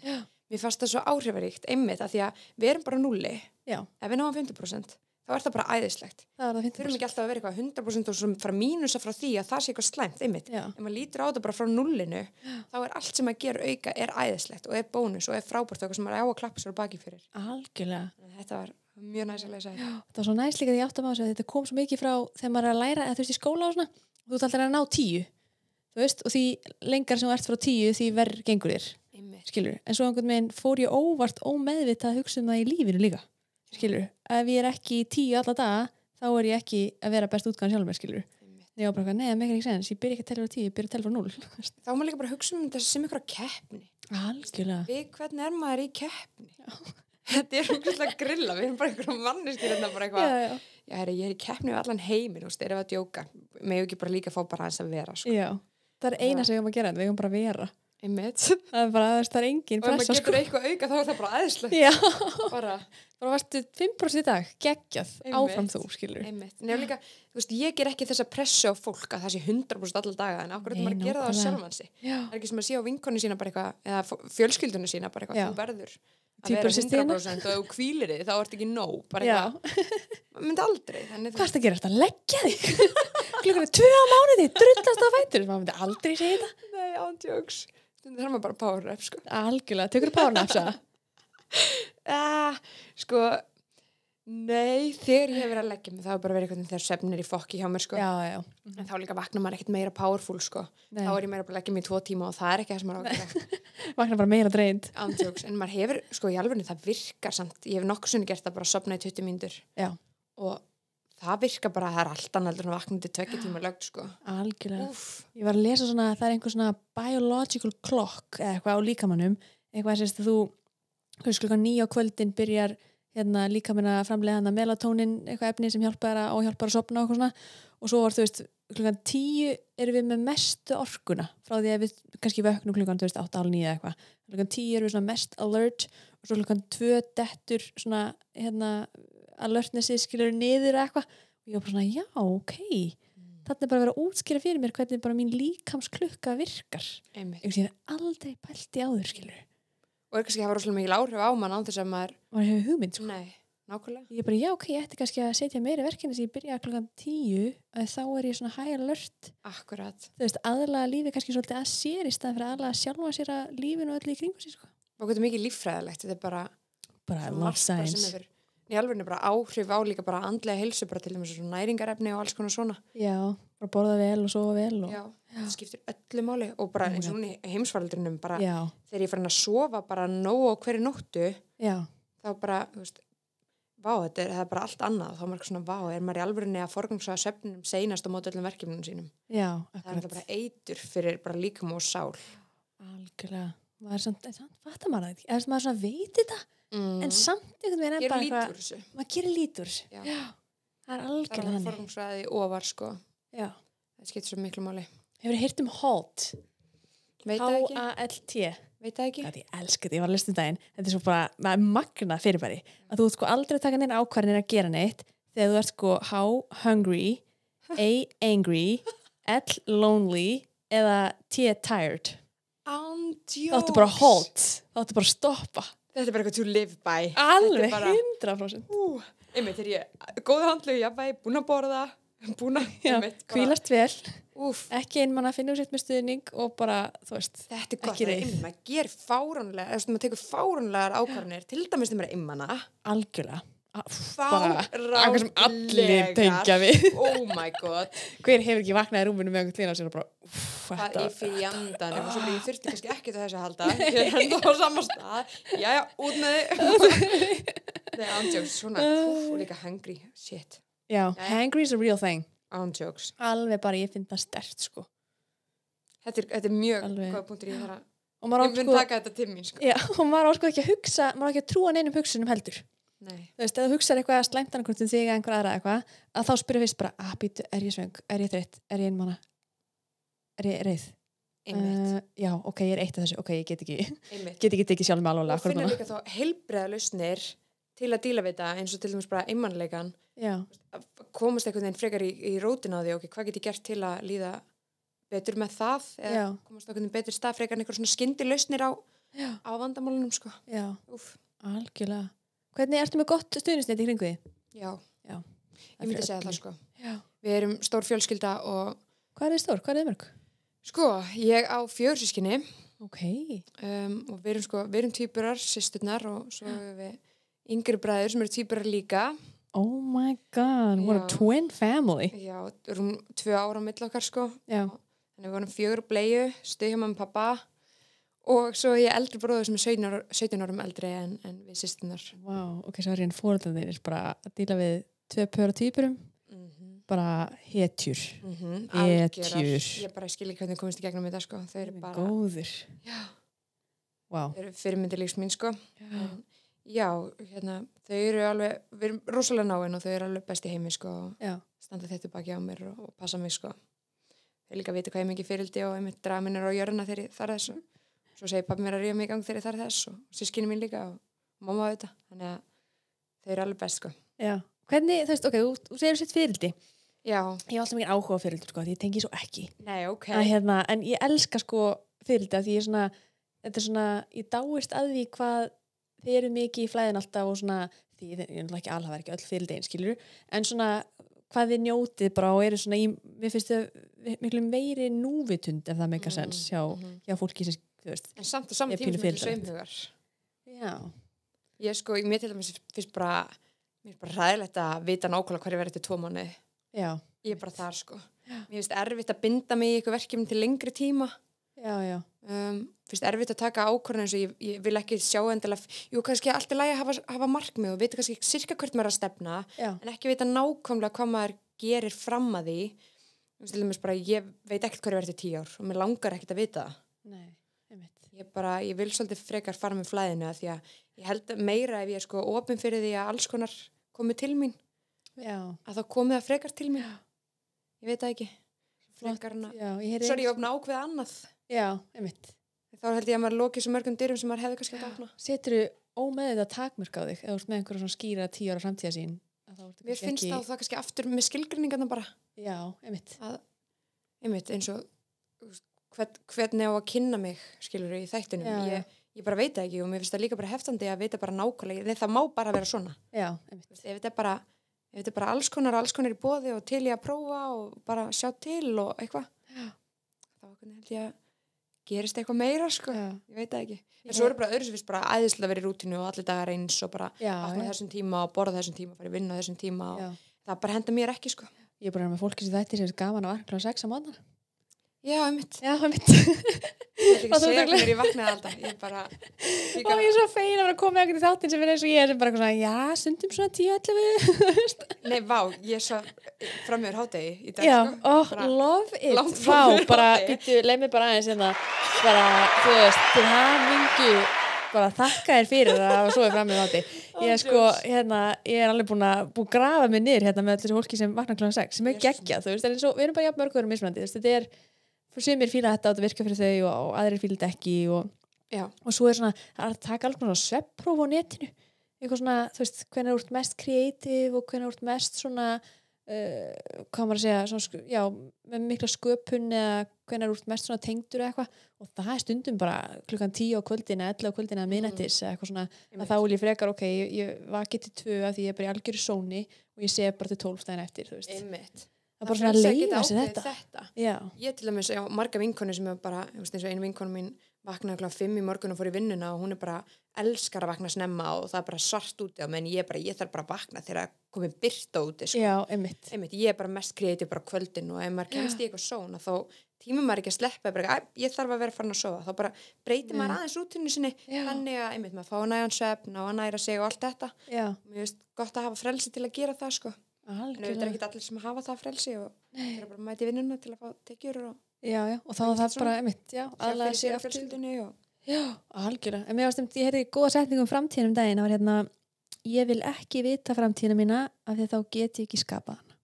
mér fannst það svo áhrifaríkt, einmitt, að því að við erum bara nulli ef við náum 50% þá er það bara æðislegt það þurfum ekki alltaf að vera eitthvað 100% og svo frá mínusa frá því að það sé eitthvað slæmt einmitt, Já. ef maður lítur á þetta bara frá nullinu Já. þá er allt sem maður ger auka er æðislegt og er bónus og er frábært og eitthvað sem maður á að klappa sér og baki fyrir Algjörlega. þetta var mjög næsilega sæl þetta var svo næslega því áttum á þess að þetta kom svo mikið frá þegar maður er að læra, eða þú veist í skóla og svona og þú ætlar að ná tíu veist, og því lengar sem þú ert frá tíu því verð gengur þér Skilur. en svo einhvern veginn fór ég óvart ómeðvita að hugsa um það í lífinu líka skilur, ef ég er ekki í tíu alla daga, þá er ég ekki að vera best útgáðan sjálf með, skilur ég var bara, nei, það meikar ekki sens, ég byrja ekki að tella á tíu ég byrja að tella á núl þá má líka bara hugsa um þessu sem ykkur á keppni algjörlega við, hvernig er maður í keppni <laughs> þetta er umhverjulega grilla við erum bara einhverjum manneskir þetta hérna, bara eitthvað já, já. já herri, ég er í keppni við allan heimin og styrir að djóka með ekki bara líka að fá bara aðeins að vera sko. já, það er eina sem við erum að gera við erum bara að vera <laughs> það er bara aðeins, það er engin og pressa, ef maður getur sko. eitthvað auka þá er það bara aðeinslega bara, bara varstu 5% í dag, geggjað, áfram þú skilur nefnilega, þú veist, ég ger ekki þess að pressa á fólk að það sé 100% allar daga en ákveður maður að gera það á sjálfansi það er ekki sem að sé á vinkonu sína bara eitthvað eða fjölskyldunni sína bara eitthvað, þú verður að vera 100% og þú kvílir þið þá ert ekki nóg, bara eitthvað myndi aldrei hvað er þetta að gera þetta? leggja þig <laughs> klukkan er 2 á mánuði, drullast á fætur maður myndi aldrei segja þetta nei, ándjóks Stundum þarf maður bara power-up sko. Algjörlega, tekur þú power-up <laughs> svo? ah, sko, nei, þegar ég hef verið að leggja mig þá er bara verið eitthvað þegar söfn er í fokki hjá mér sko. Já, já. En þá líka vaknar maður ekkert meira powerful sko. Nei. Þá er ég meira bara að leggja mig í tvo tíma og það er ekki það sem maður ákveða. <laughs> vaknar bara meira dreint. Ándjóks, en maður hefur, sko, í alveg það virkar samt. Ég hef nokkusunni gert það bara að sopna í 20 mínútur og það virka bara, það er alltaf náttúrulega vaknandi tvekki tíma lögt sko algjörlega, Úf. ég var að lesa svona það er einhver svona biological clock eða eitthvað á líkamannum, eitthvað sérstu þú hversu klukka nýja á kvöldin byrjar hérna líkamann að framlega hana melatonin, eitthvað efni sem hjálpar að óhjálpar að sopna og eitthvað svona og svo var þú veist, klukkan tíu erum við með mestu orkuna frá því að við kannski vöknum klukkan, þú veist, 8.30 eða eitthvað klukkan tíu erum við mest alert og svo klukkan tvö dettur svona, hérna, alertness skilur niður eitthvað og ég var bara svona já, ok mm. þarna er bara að vera að útskýra fyrir mér hvernig bara mín líkamsklukka virkar ég er aldrei pælt í áður skilur og er kannski að hafa rosalega mikil áhrif á mann án þess að maður maður hefur hugmynd sko. Nei, ég er bara já, ok, ég ætti kannski að setja meiri verkefni þess að ég byrja klokkan tíu að þá er ég svona high alert Akkurat. þú veist, aðlaga lífi kannski svolítið að sér í stað fyrir aðlaga sjálfa sér að lífin og öll í kringu sér sko. og hvernig mikið líffræðilegt þetta er bara bara love science í alveg bara áhrif á líka bara andlega helsu bara til þess að næringarefni og alls konar svona Já, bara borða vel og sofa vel og... Já, Já, það skiptir öllu máli og bara eins og heimsfaldurinnum bara Já. þegar ég fann að sofa bara nóg og hverju nóttu Já. þá bara, þú veist vá, þetta er, er bara allt annað þá er maður svona, vá, er maður í alveg að forgangsa söfnum seinast á mót öllum verkefnum sínum Já, það er bara eitur fyrir bara líkum og sál Algjörlega, maður er svona, fattar maður það ekki, er maður svona veit þetta mm. en samt einhvern veginn er bara eitthvað maður gerir lítur það er algjörlega hann það er formsræði ofar sko Já. það skiptir svo miklu máli hefur þið hirt um HALT H-A-L-T veit það ekki? ég elsku þetta, ég var að lista um daginn þetta er svo bara magna fyrirbæri að þú sko aldrei taka neina ákvarðin að gera neitt þegar þú ert sko H-Hungry A-Angry L-Lonely eða T-Tired Andjós Þá ættu bara að hold, þá ættu bara að stoppa þetta er bara eitthvað to live by alveg bara, 100% ú, einmitt er ég góða handlu, jafnvæg, búin að borða búin að, einmitt kvílast vel, Úf. ekki einmann að finna úr sitt með stuðning og bara, þú veist þetta er gott, það er einmann, maður ger fáránlega maður tekur fáránlegar ákvarðanir til dæmis þegar maður er einmann algjörlega eitthvað sem allir tengja við oh my god <laughs> hver hefur ekki vaknað í rúminu með einhvern lína og sér bara hvað er fyrir jandan og svo byrjum þurfti kannski ekki til þess að halda <laughs> ég er hendur á saman stað já já, út með þig það er andjóks, svona húf og líka hangry shit já, hangry is a real thing andjóks alveg bara ég finn það stert sko þetta er, þetta er mjög góða punktur ég þarf að ég finn sko, taka þetta til mín sko já, og maður á sko ekki að hugsa maður á ekki að trúa neinum hugsunum heldur þú veist, ef þú hugsaður eitthvað að slæmta einhvern veginn þig eða einhver aðra eitthvað að þá spyrur fyrst bara, að ah, býtu, er ég svöng, er ég þreytt er ég einmana, er ég reið Uh, já, ok, ég er eitt af þessu, ok, ég get ekki <laughs> Einmitt. get ekki tekið sjálf með alveg og finnum líka þá heilbreða lausnir til að díla við það eins og til dæmis bara einmannleikan komast einhvern veginn frekar í, í rótin á því, ok, hvað get ég gert til að líða betur með það eða já. komast einhvern veginn betur stað frekar en einhver svona skyndi lausnir á, á vandamálunum sko já, Úf. algjörlega Hvernig ertu með gott stuðnisnett í kringu því? Já, Já ég myndi að segja það sko. Já. Við erum stór fjölskylda og... Hvað er stór? Hvað er mörg? Sko, ég á fjörsískinni okay. um, og við erum, sko, erum týpurar, sýsturnar og svo ja. við yngri bræður sem eru týpurar líka. Oh my god, what Já. a twin family. Já, við erum tvö ára á mittlokkar sko. Já. Þannig við vorum fjögur bleiðu, stuðhjá maður pappa og svo ég eldri bróður sem er 17, ár, 17 árum eldri en, en við sýstunar wow, ok, svo er hérna fóröldanir bara að díla við tvei pöra týpurum mm -hmm. bara hetjur mm -hmm. hetjur ég bara skil ekki hvernig komist í gegnum þetta sko. þau eru bara góður wow. þau eru fyrirmyndilegs mín sko. já. já, hérna þau eru alveg, við erum rosalega náinn og þau eru alveg besti heimi sko. standa þetta baki á mér og, og passa mig sko. þau líka viti hvað ég mikið fyrildi og ég mitt draminir á jörna þegar ég þar þessu svo segi pappi mér að ríða mig í gang þegar ég þarf þess og sískinu mín líka og mamma á þetta þannig að þau eru alveg best sko. Hvernig, þú veist, ok, þú segir sér fyrildi Já. Ég er alltaf mikið áhuga fyrildi sko, því ég tengi svo ekki Nei, okay. að, hérna, en ég elska sko fyrildi því ég er svona, þetta er svona ég dáist að því hvað þið eru mikið í flæðin alltaf og svona því ég er náttúrulega ekki alhafa ekki öll fyrildi einskilur en svona hvað þið njótið bara og eru svona, ég, mér finnst það miklu meiri núvitund ef það meikar mm, sens hjá, mm -hmm. hjá fólki sem veist, en samt og saman tíma sem þetta er sömhugar já ég sko, ég mitt til dæmis finnst bara mér er bara ræðilegt að vita nákvæmlega hvað ég verði til tvo mánu já. ég er bara þar sko já. mér finnst erfitt að binda mig í eitthvað verkefni til lengri tíma já, um, finnst erfitt að taka ákvörðan eins og ég, ég vil ekki sjá endilega jú kannski allt er læg að hafa, hafa markmið og vita kannski cirka hvert maður er að stefna en ekki vita nákvæmlega hvað maður gerir fram að því bara, ég veit ekkert hvað ég verði til tíu ár og mér langar ekkert að vita það ég bara, ég vil svolítið frekar fara með flæðinu að því að ég held meira ef ég er sko ofin fyrir því að alls konar komið til mín já. að þá komið það frekar til mín ég veit það ekki frekarna, sorry ég opna ákveð annað já, einmitt þá held ég að maður lokið svo mörgum dyrum sem maður hefði kannski að opna Setur þú ómeðið að takmörk á þig eða með einhverjum svona skýra tíu ára framtíða sín Mér finnst ekki... þá það kannski aftur með skilgrinningarna bara Já, einmitt, að, einmitt eins og hvern, hvernig á að kynna mig skilur í þættinum já, ég, ég bara veit ekki og mér finnst það líka bara heftandi að vita bara nákvæmlega, það má bara vera svona já, ef þetta er bara ef þetta er bara alls konar og alls konar í bóði og til ég að prófa og bara sjá til og eitthvað þá held ég að gerist eitthvað meira sko, já. ég veit það ekki en svo eru bara öðru sem finnst bara aðeinslega verið í rútinu og allir dagar eins og bara vakna þessum tíma og borða þessum tíma, fara í vinna þessum tíma og það bara henda mér ekki sko Ég er bara með fólki sem þetta er gaman að varna kl. 6 á mótnar Já, um mitt. Já, um mitt. Ég veit ekki segja hvernig ég vaknaði alltaf. Ég er bara... Ég og ég er svo feina að koma ykkur í þáttinn sem er eins og ég er bara svona, já, sundum svona tíu allir við. <laughs> Nei, vá, ég er svo framöður hátegi í dag. Já, sko. oh, bara, love it. Langt framöður hátegi. Vá, bara, býttu, leið mér bara aðeins hérna. Bara, þú veist, til það mingi bara þakka þér fyrir það og svo er framöður hátegi. Ég er sko, hérna, ég er alveg búin að bú grafa mig niður hérna með allir þessu hólki sem vakna kl. 6 sem er geggjað, þú veist, en svo, við erum bara jafn mörgur og mismandi, þú veist, þetta er sumir fýla þetta átt að virka fyrir þau og, og aðrir fýla þetta ekki og, og svo er svona, það er að taka alls konar sveppróf á netinu eitthvað svona, þú veist, hvernig er úrt mest kreatív og hvernig er úrt mest svona uh, hvað maður að segja svona, já, með mikla sköpun eða hvernig er úrt mest svona tengdur eða eitthvað og það er stundum bara klukkan tíu á kvöldina, ellu á kvöldina að minnættis mm. eða eitthvað svona, að þá vil ég frekar, ok ég, ég var ekki til tvö að því ég er bara í algjöru sóni og ég sé bara til tólfstæðin eftir, þú veist Einmitt það er bara svona að leiða sér þetta, þetta. ég til dæmis, já, marga vinkonu sem er bara, ég veist eins og einu vinkonu mín vaknaði kláð fimm í morgun og fór í vinnuna og hún er bara elskar að vakna snemma og það er bara svart úti á menn ég, bara, ég þarf bara að vakna þegar það komið byrta úti sko. já, einmitt. einmitt, ég er bara mest kreatív bara kvöldin og ef maður kemst í eitthvað svona þá tímum maður ekki að sleppa bara, ég þarf að vera farin að sofa, þá bara breytir mm. maður aðeins útunni sinni, já. þannig að einmitt maður fá næjan söfn og að næra sig og allt þetta mér finnst gott að hafa frelsi til að gera það sko en auðvitað er ekki allir sem hafa það frelsi og það er bara að mæti vinnuna til að fá tekjur og, já, já, og þá er það bara mitt aðlæða sér aftur og... já, algjörða, en mér varst ég heyrði góða setning um framtíðin um daginn það var hérna, ég vil ekki vita framtíðina mína af því þá get ég ekki skapa hana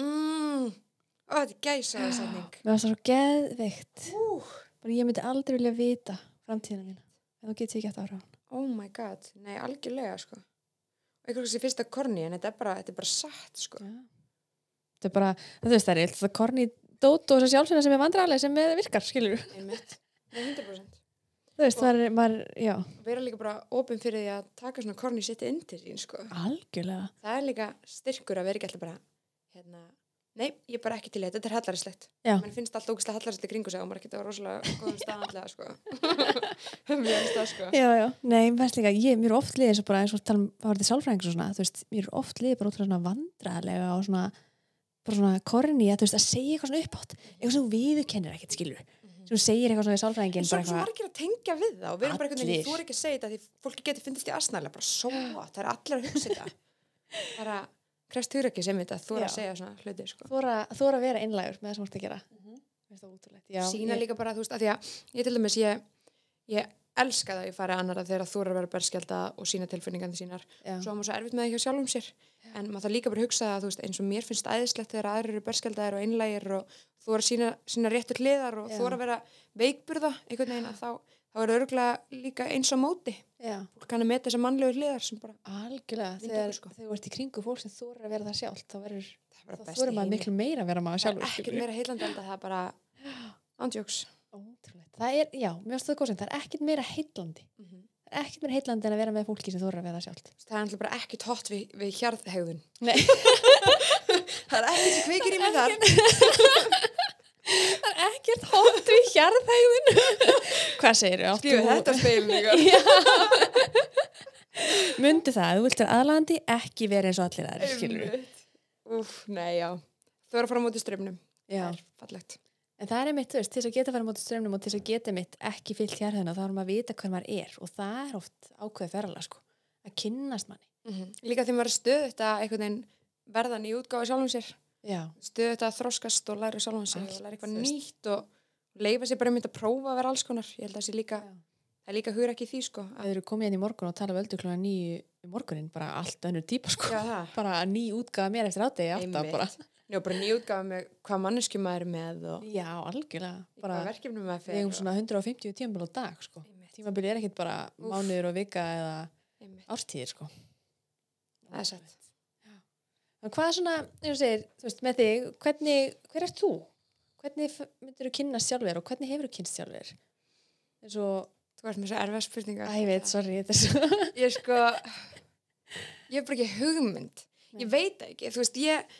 mm, og þetta er gæsaða ah, setning mér varst það svo geðveikt uh. ég myndi aldrei vilja vita framtíðina mína en þá get ég ekki eftir ára oh my god, nei algjörlega sko eitthvað sem fyrsta korni en þetta er bara, þetta er bara satt sko. þetta er bara, það veist það er eitthvað korni dót og þess að sjálfsveina sem er vandrarlega sem virkar, skilur einmitt, 100% þú veist, það er, sko. maður, já vera líka bara ofin fyrir því að taka svona korni og setja inn til sín, sko algjörlega, það er líka styrkur að vera ekki alltaf bara hérna Nei, ég er bara ekki til þetta, þetta er hallaristlegt mann finnst allt ógæslega hallarist í kringu sig og maður getur að vera rosalega góðum staðanlega sko. <laughs> stað, sko. já, já. Nei, líka, ég, mér er oft liðið eins og bara eins og tala um að verða sálfræðing og svona, þú veist, mér er oft liðið bara út frá svona vandraðlega og svona bara svona korni að þú veist, að segja eitthvað svona uppátt eitthvað sem viðu kennir ekkert, skilur mm -hmm. sem segir eitthvað svona við sálfræðingin Svo margir að tengja við það og við erum bara einhvern veginn þú er ekki að segja þetta því fólki getur fundist í aðsnæðilega bara svo, það er allir að hugsa þetta <laughs> bara krest þurra ekki sem þetta, þú er að segja svona hluti sko. þú, þú er að vera innlægur með það sem þú ert að gera mm -hmm. Já, sína ég... líka bara þú veist, að því að ég til dæmis ég, ég elska það að ég fara annara þegar þú er að vera berskjald og sína tilfinningandi sínar Já. svo er maður svo erfitt með það hjá sjálfum sér Já. en maður það líka bara hugsa það að þú veist, eins og mér finnst æðislegt þegar aðrir eru berskjaldar og innlægir og þú er að sína, sína réttur hliðar og þú er að vera veikburða þá, þá er það örgulega líka eins á móti fólk kannar með þessar mannlegu hliðar sem bara algjörlega, þegar sko. þú ert í kringu fólk sem þú eru að vera það sjálf þá verður maður miklu meira að vera maður sjálf ekkert meira heilandi en það er bara andjóks það er, já, mér finnst það góðsend, það er ekkert meira heilandi mm -hmm. það er ekkert meira heilandi en að vera með fólki sem þú eru að vera það sjálf það er alltaf bara ekkert hot við, við hjarðhegðun <laughs> það er ekkert sem kveikir í mig þar það er ekkert hóttu í hjarðhægðinu hvað segir ég? skrifu þetta speilningar <laughs> myndi það, þú viltur aðlandi ekki verið eins og allir aðri, skilur uff, nei, já þú verður að fara á móti strömmnum en það er mitt, þú veist, til þess að geta að fara á móti strömmnum og til þess að geta mitt ekki fyllt hjarðhægðinu þá erum við að vita hvað maður er og það er oft ákveðið ferðala, sko að kynnast manni mm -hmm. líka þegar maður stöð þetta verðan í útgáð stuðu þetta að þróskast og læra sjálf hans og læra eitthvað nýtt og leifa sér bara um þetta að prófa að vera alls konar ég held að það sé líka, það er líka hugur ekki því sko að Við erum komið inn hérna í morgun og talað völdu um kl. 9 í morgunin, bara allt önnur típa sko Já, <laughs> bara ný útgafa mér eftir ádegi alltaf bara Já, bara ný útgafa með hvað manneskjum maður er með og Já, algjörlega bara verkefnum maður fyrir Við erum svona 150 tímabili á dag sko Tímabili er ekkert bara mánuður og vika eða ártíðir sko Það er satt Þannig hvað er svona, þegar þú segir, þú veist, með þig, hvernig, hver er þú? Hvernig myndir þú kynna sjálfur og hvernig hefur þú kynst sjálfur? Það er svo... Þú ert með svo erfað spurningar. Æ, ég veit, sorry, þetta er svo... <laughs> Ég er sko... Ég er bara ekki hugmynd. Ég veit ekki, þú veist, ég...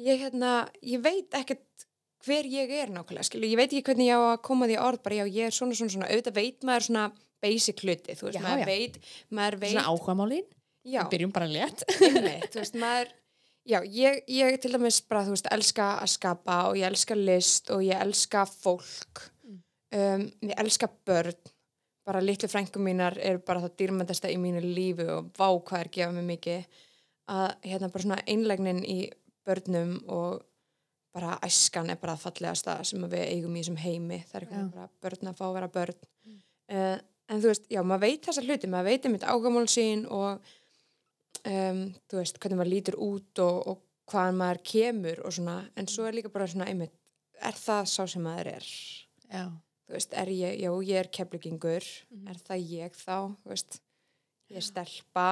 Ég, hérna, ég veit ekkert hver ég er nákvæmlega, skilu. Ég veit ekki hvernig ég á að koma því orð, bara já, ég er svona, svona, svona, auðvitað veit maður svona basic hluti, þú veist, já, maður já. veit, maður veit... Svona áhuga málín? Já. Við byrjum bara létt. Nei, þú veist, maður Já, ég, ég til dæmis bara, þú veist, elska að skapa og ég elska list og ég elska fólk, mm. um, ég elska börn, bara litlu frængu mínar eru bara það dýrmæntasta í mínu lífu og vá hvað er gefað mér mikið að hérna bara svona einlegnin í börnum og bara æskan er bara það fallegasta sem við eigum í sem heimi, það er eitthvað bara börn að fá að vera börn, mm. uh, en þú veist, já, maður veit þessa hluti, maður veit um þetta ágamál sín og um, þú veist, hvernig maður lítur út og, og hvaðan maður kemur og svona, en svo er líka bara svona einmitt, er það sá sem maður er já. þú veist, er ég, já, ég er keflugingur, mm -hmm. er það ég þá þú veist, ég er stelpa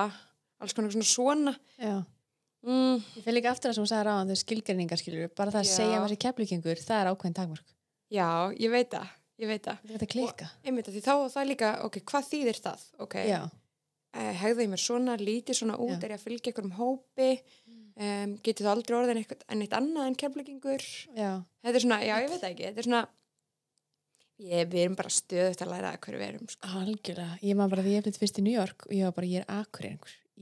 alls konar svona svona já Mm. Ég fylg ekki aftur það sem hún sagði ráðan þau skilgjörningar skiljur bara það að já. segja hvað sé keflugengur það er ákveðin takmörk Já, ég veit það Ég veit það Ég veit það klika Ég veit það því þá það er líka ok, hvað þýðir það ok, já. Eh, hegða ég mér svona, líti svona út, Já. er ég að fylgja einhverjum hópi um, geti þú aldrei orðin eitthvað ennitt annað en kemleikingur þetta er svona, já ég veit ekki þetta er svona ég, við erum bara stöðut að læra að hverju við erum sko. algjörlega, ég maður bara því ég flytti fyrst í New York og ég var bara, ég er akkur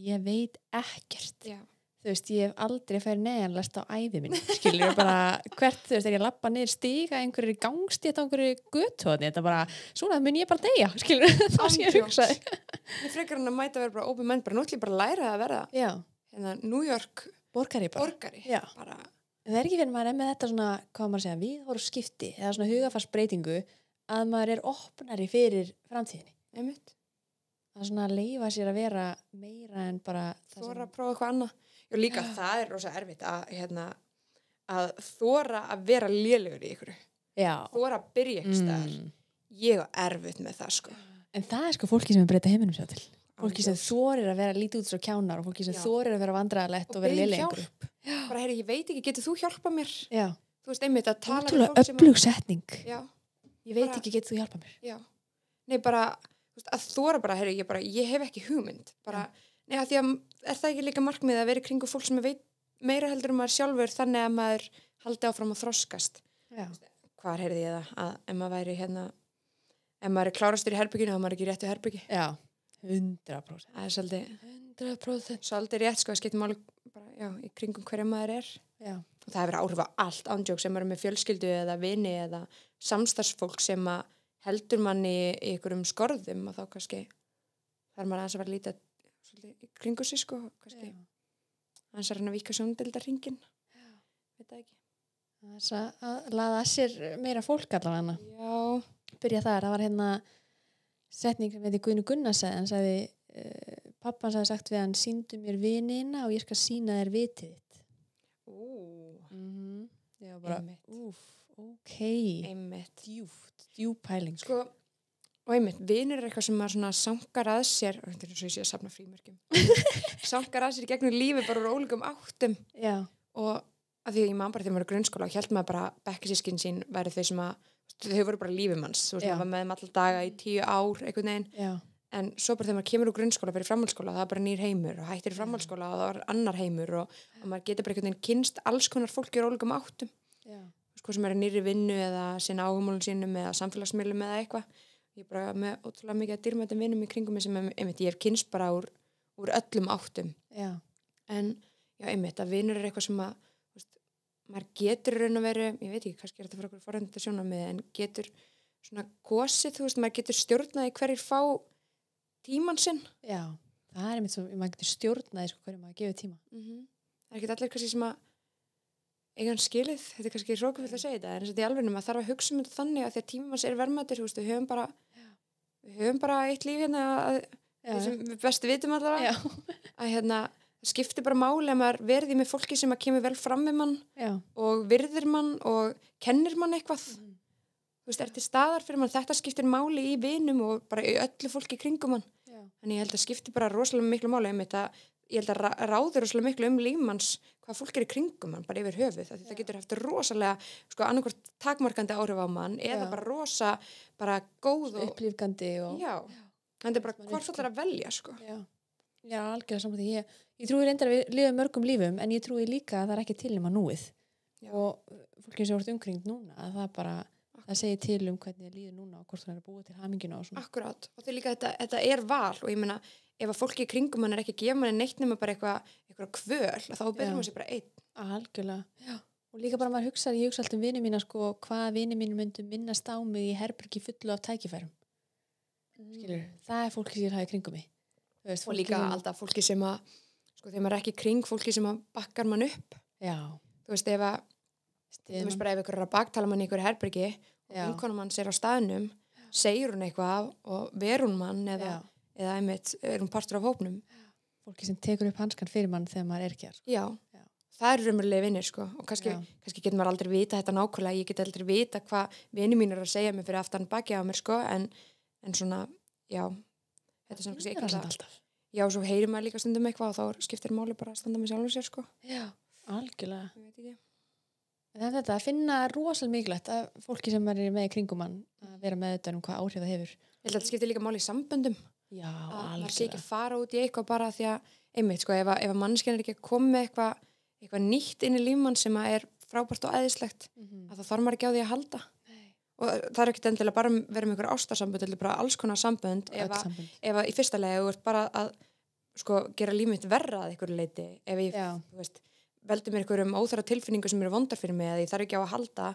ég veit ekkert já þú veist, ég hef aldrei færi neðanlæst á æði minn, skilur, bara hvert, þú veist, er ég að lappa niður stíka einhverju gangstíta, einhverju gutthóðni þetta bara, svona mun ég bara deyja, skilur <laughs> þá sé ég hugsa Ég frekar hann að mæta að vera bara open mind, bara nútlið bara læra að vera, já, en hérna það New York borgari bara, borgari, já bara. en það er ekki fyrir maður en með þetta svona hvað maður segja, viðhóru skipti, eða svona hugafarsbreytingu að maður er opnari fyrir framtíðinni Einmitt. að svona leifa sér að vera meira en bara þóra að prófa eitthvað annað og líka Já. það er rosa erfitt að, hérna, að þóra að vera lélugur í ykkur þóra að byrja ykkur staðar mm. ég er erfitt með það sko en það er sko fólki sem er breyta heiminum sér til fólki sem þórir að vera lítið út svo kjánar og fólki sem þórir að vera vandraðalett og, og vera um lélugur bara heyri ég veit ekki, getur þú hjálpa mér Já. þú veist einmitt að tala þú veist öflugsetning ég veit bara, ekki, getur þú hjálpa mér Já. nei bara að þóra bara, heyri, ég, bara, ég hef ekki hugmynd bara Já Nei, að því að er það ekki líka markmið að vera í kringu fólk sem veit meira heldur um maður sjálfur þannig að maður haldi áfram að þroskast. Já. Hvar heyrði ég það að ef maður væri hérna, ef maður er klárastur í herbygginu þá maður ekki réttu herbyggi? Já, 100%. Það er svolítið, 100%. Svolítið rétt sko, það skiptir mál bara, já, í kringum hverja maður er. Já. Og það hefur áhrif á allt ándjók sem er með fjölskyldu eða vini eða samstagsfólk sem heldur manni í ykkurum skorðum og þá kannski þarf maður aðeins að vera lítið svolítið í kringu sig sko kannski hans er hann að vika sjóndildarringin veit það ekki þess að laða að sér meira fólk allavega hann byrja þar, það var hérna setning sem hefði Guðinu Gunnars hann sagði, uh, eh, pappan sagði sagt við hann síndu mér vinina og ég skal sína þér vitiðitt mm -hmm. ég var bara úf, ok djúft, djúpæling sko og einmitt, vinur er eitthvað sem maður svona sangar að sér, og þetta er svo ég sé að safna frímörgjum <laughs> sangar að sér gegnum lífi bara úr ólíkum áttum Já. og að því að ég maður bara þegar maður er grunnskóla og held maður bara bekkisískinn sín væri þau sem að, þau voru bara lífimanns þú veist, maður var með þeim alltaf daga í tíu ár eitthvað neginn, Já. en svo bara þegar maður kemur úr grunnskóla og verið framhaldsskóla, það er bara nýr heimur og hættir í framhaldsskóla og það er annar heimur og, og maður getur bara einhvern veginn kynst hvort sem er nýri vinnu eða sín áhugmálun sínum eða samfélagsmiðlum eða eitthvað ég er bara með ótrúlega mikið að dýrmæta vinum í kringum sem einmitt, ég hef kynst bara úr, úr öllum áttum já. en já, einmitt að vinur er eitthvað sem að veist, maður getur raun og veru, ég veit ekki, kannski er þetta frá okkur forönda sjónamið, en getur svona gósið, þú veist, maður getur stjórnaði hverjir fá tíman sinn Já, það er einmitt svo, maður getur stjórnaði sko, hverjir maður gefur tíma mm -hmm. Það er ekki allir kannski sem að eigan um skilið, þetta er kannski hrókufullt að segja þetta en þess að þetta er alveg, maður þarf að hugsa um þetta þannig að því að tíma manns er vermaður, þú veist, við höfum bara við höfum bara eitt líf hérna að, sem við bestu vitum allavega <laughs> að hérna skipti bara máli að maður verði með fólki sem að kemur vel fram með mann Já. og virðir mann og kennir mann eitthvað mm. þú veist, er til staðar fyrir mann þetta skiptir máli í vinum og bara öllu fólki kringum mann Já. en ég held að skipti bara rosalega miklu máli um þetta ég held að ráður svolítið miklu um lífmanns hvað fólk er í kringum hann bara yfir höfuð það getur eftir rosalega sko, annarkort takmarkandi áhrif á mann eða já. bara rosa bara góð og upplýfgandi og já, hann er bara hvort það er sko. að velja sko. já. já, algjörlega samfélag ég, ég trúi reyndar að við lifum mörgum lífum en ég trúi líka að það er ekki til um að núið og fólki sem er umkringt núna það bara að segja til um hvernig það líður núna og hvort það er að búa til hamingina og svona Akkurát, og þetta, þetta er val og ég meina ef að fólki í kringum hann er ekki að gefa hann neitt nema bara eitthvað, eitthvað kvöl og þá byrjum hann sér bara einn algjörlega, já. og líka bara maður hugsaði ég hugsa alltaf um vinið mína sko hvað vinið mín myndu minnast á mig í herbergi fullu af tækifærum mm. skilur, það er fólki sem hægir kringum mig veist, og líka um... alltaf fólki sem að sko þegar maður er ekki kring fólki sem að bakkar mann upp já. þú veist ef að Stem. þú veist bara ef ykkur er að baktala mann í ykkur herbergi og umkonum mann sér á staðnum segir hún eitthvað og verun mann eða já eða einmitt erum partur af hópnum fólki sem tekur upp hanskan fyrir mann þegar maður er ekki að sko. já, já, það eru raunverulega vinnir sko. og kannski, kannski getur maður aldrei vita þetta nákvæmlega, ég get aldrei vita hvað vinnir mín er að segja mér fyrir aftan baki á mér sko. en, en svona, já þetta er svona kannski ekki að já, svo heyrir maður líka stundum eitthvað og þá skiptir máli bara að standa með sjálfum sér sko. já, algjörlega þetta að finna rosalega mikilvægt að fólki sem er með kringumann að vera með þetta um hvað áhrif það hefur Ég held að þetta skiptir líka mál í samböndum. Já, að maður sé ekki að fara út í eitthvað bara því að, einmitt sko, ef að mannskjarnir ekki að koma eitthvað eitthva nýtt inn í lífmann sem að er frábært og aðeinslegt, mm -hmm. að það þarf maður ekki á því að halda Nei. og uh, það er ekkit endilega bara verið með einhverja ástarsambund, eða bara alls konar sambund, ef að, ef að í fyrsta lega þú ert bara að, sko, gera lífmitt verra að einhverju leiti, ef ég, Já. þú veist veldi mér einhverjum óþara tilfinningu sem eru vondar fyrir mig, eða ég þarf ekki á að halda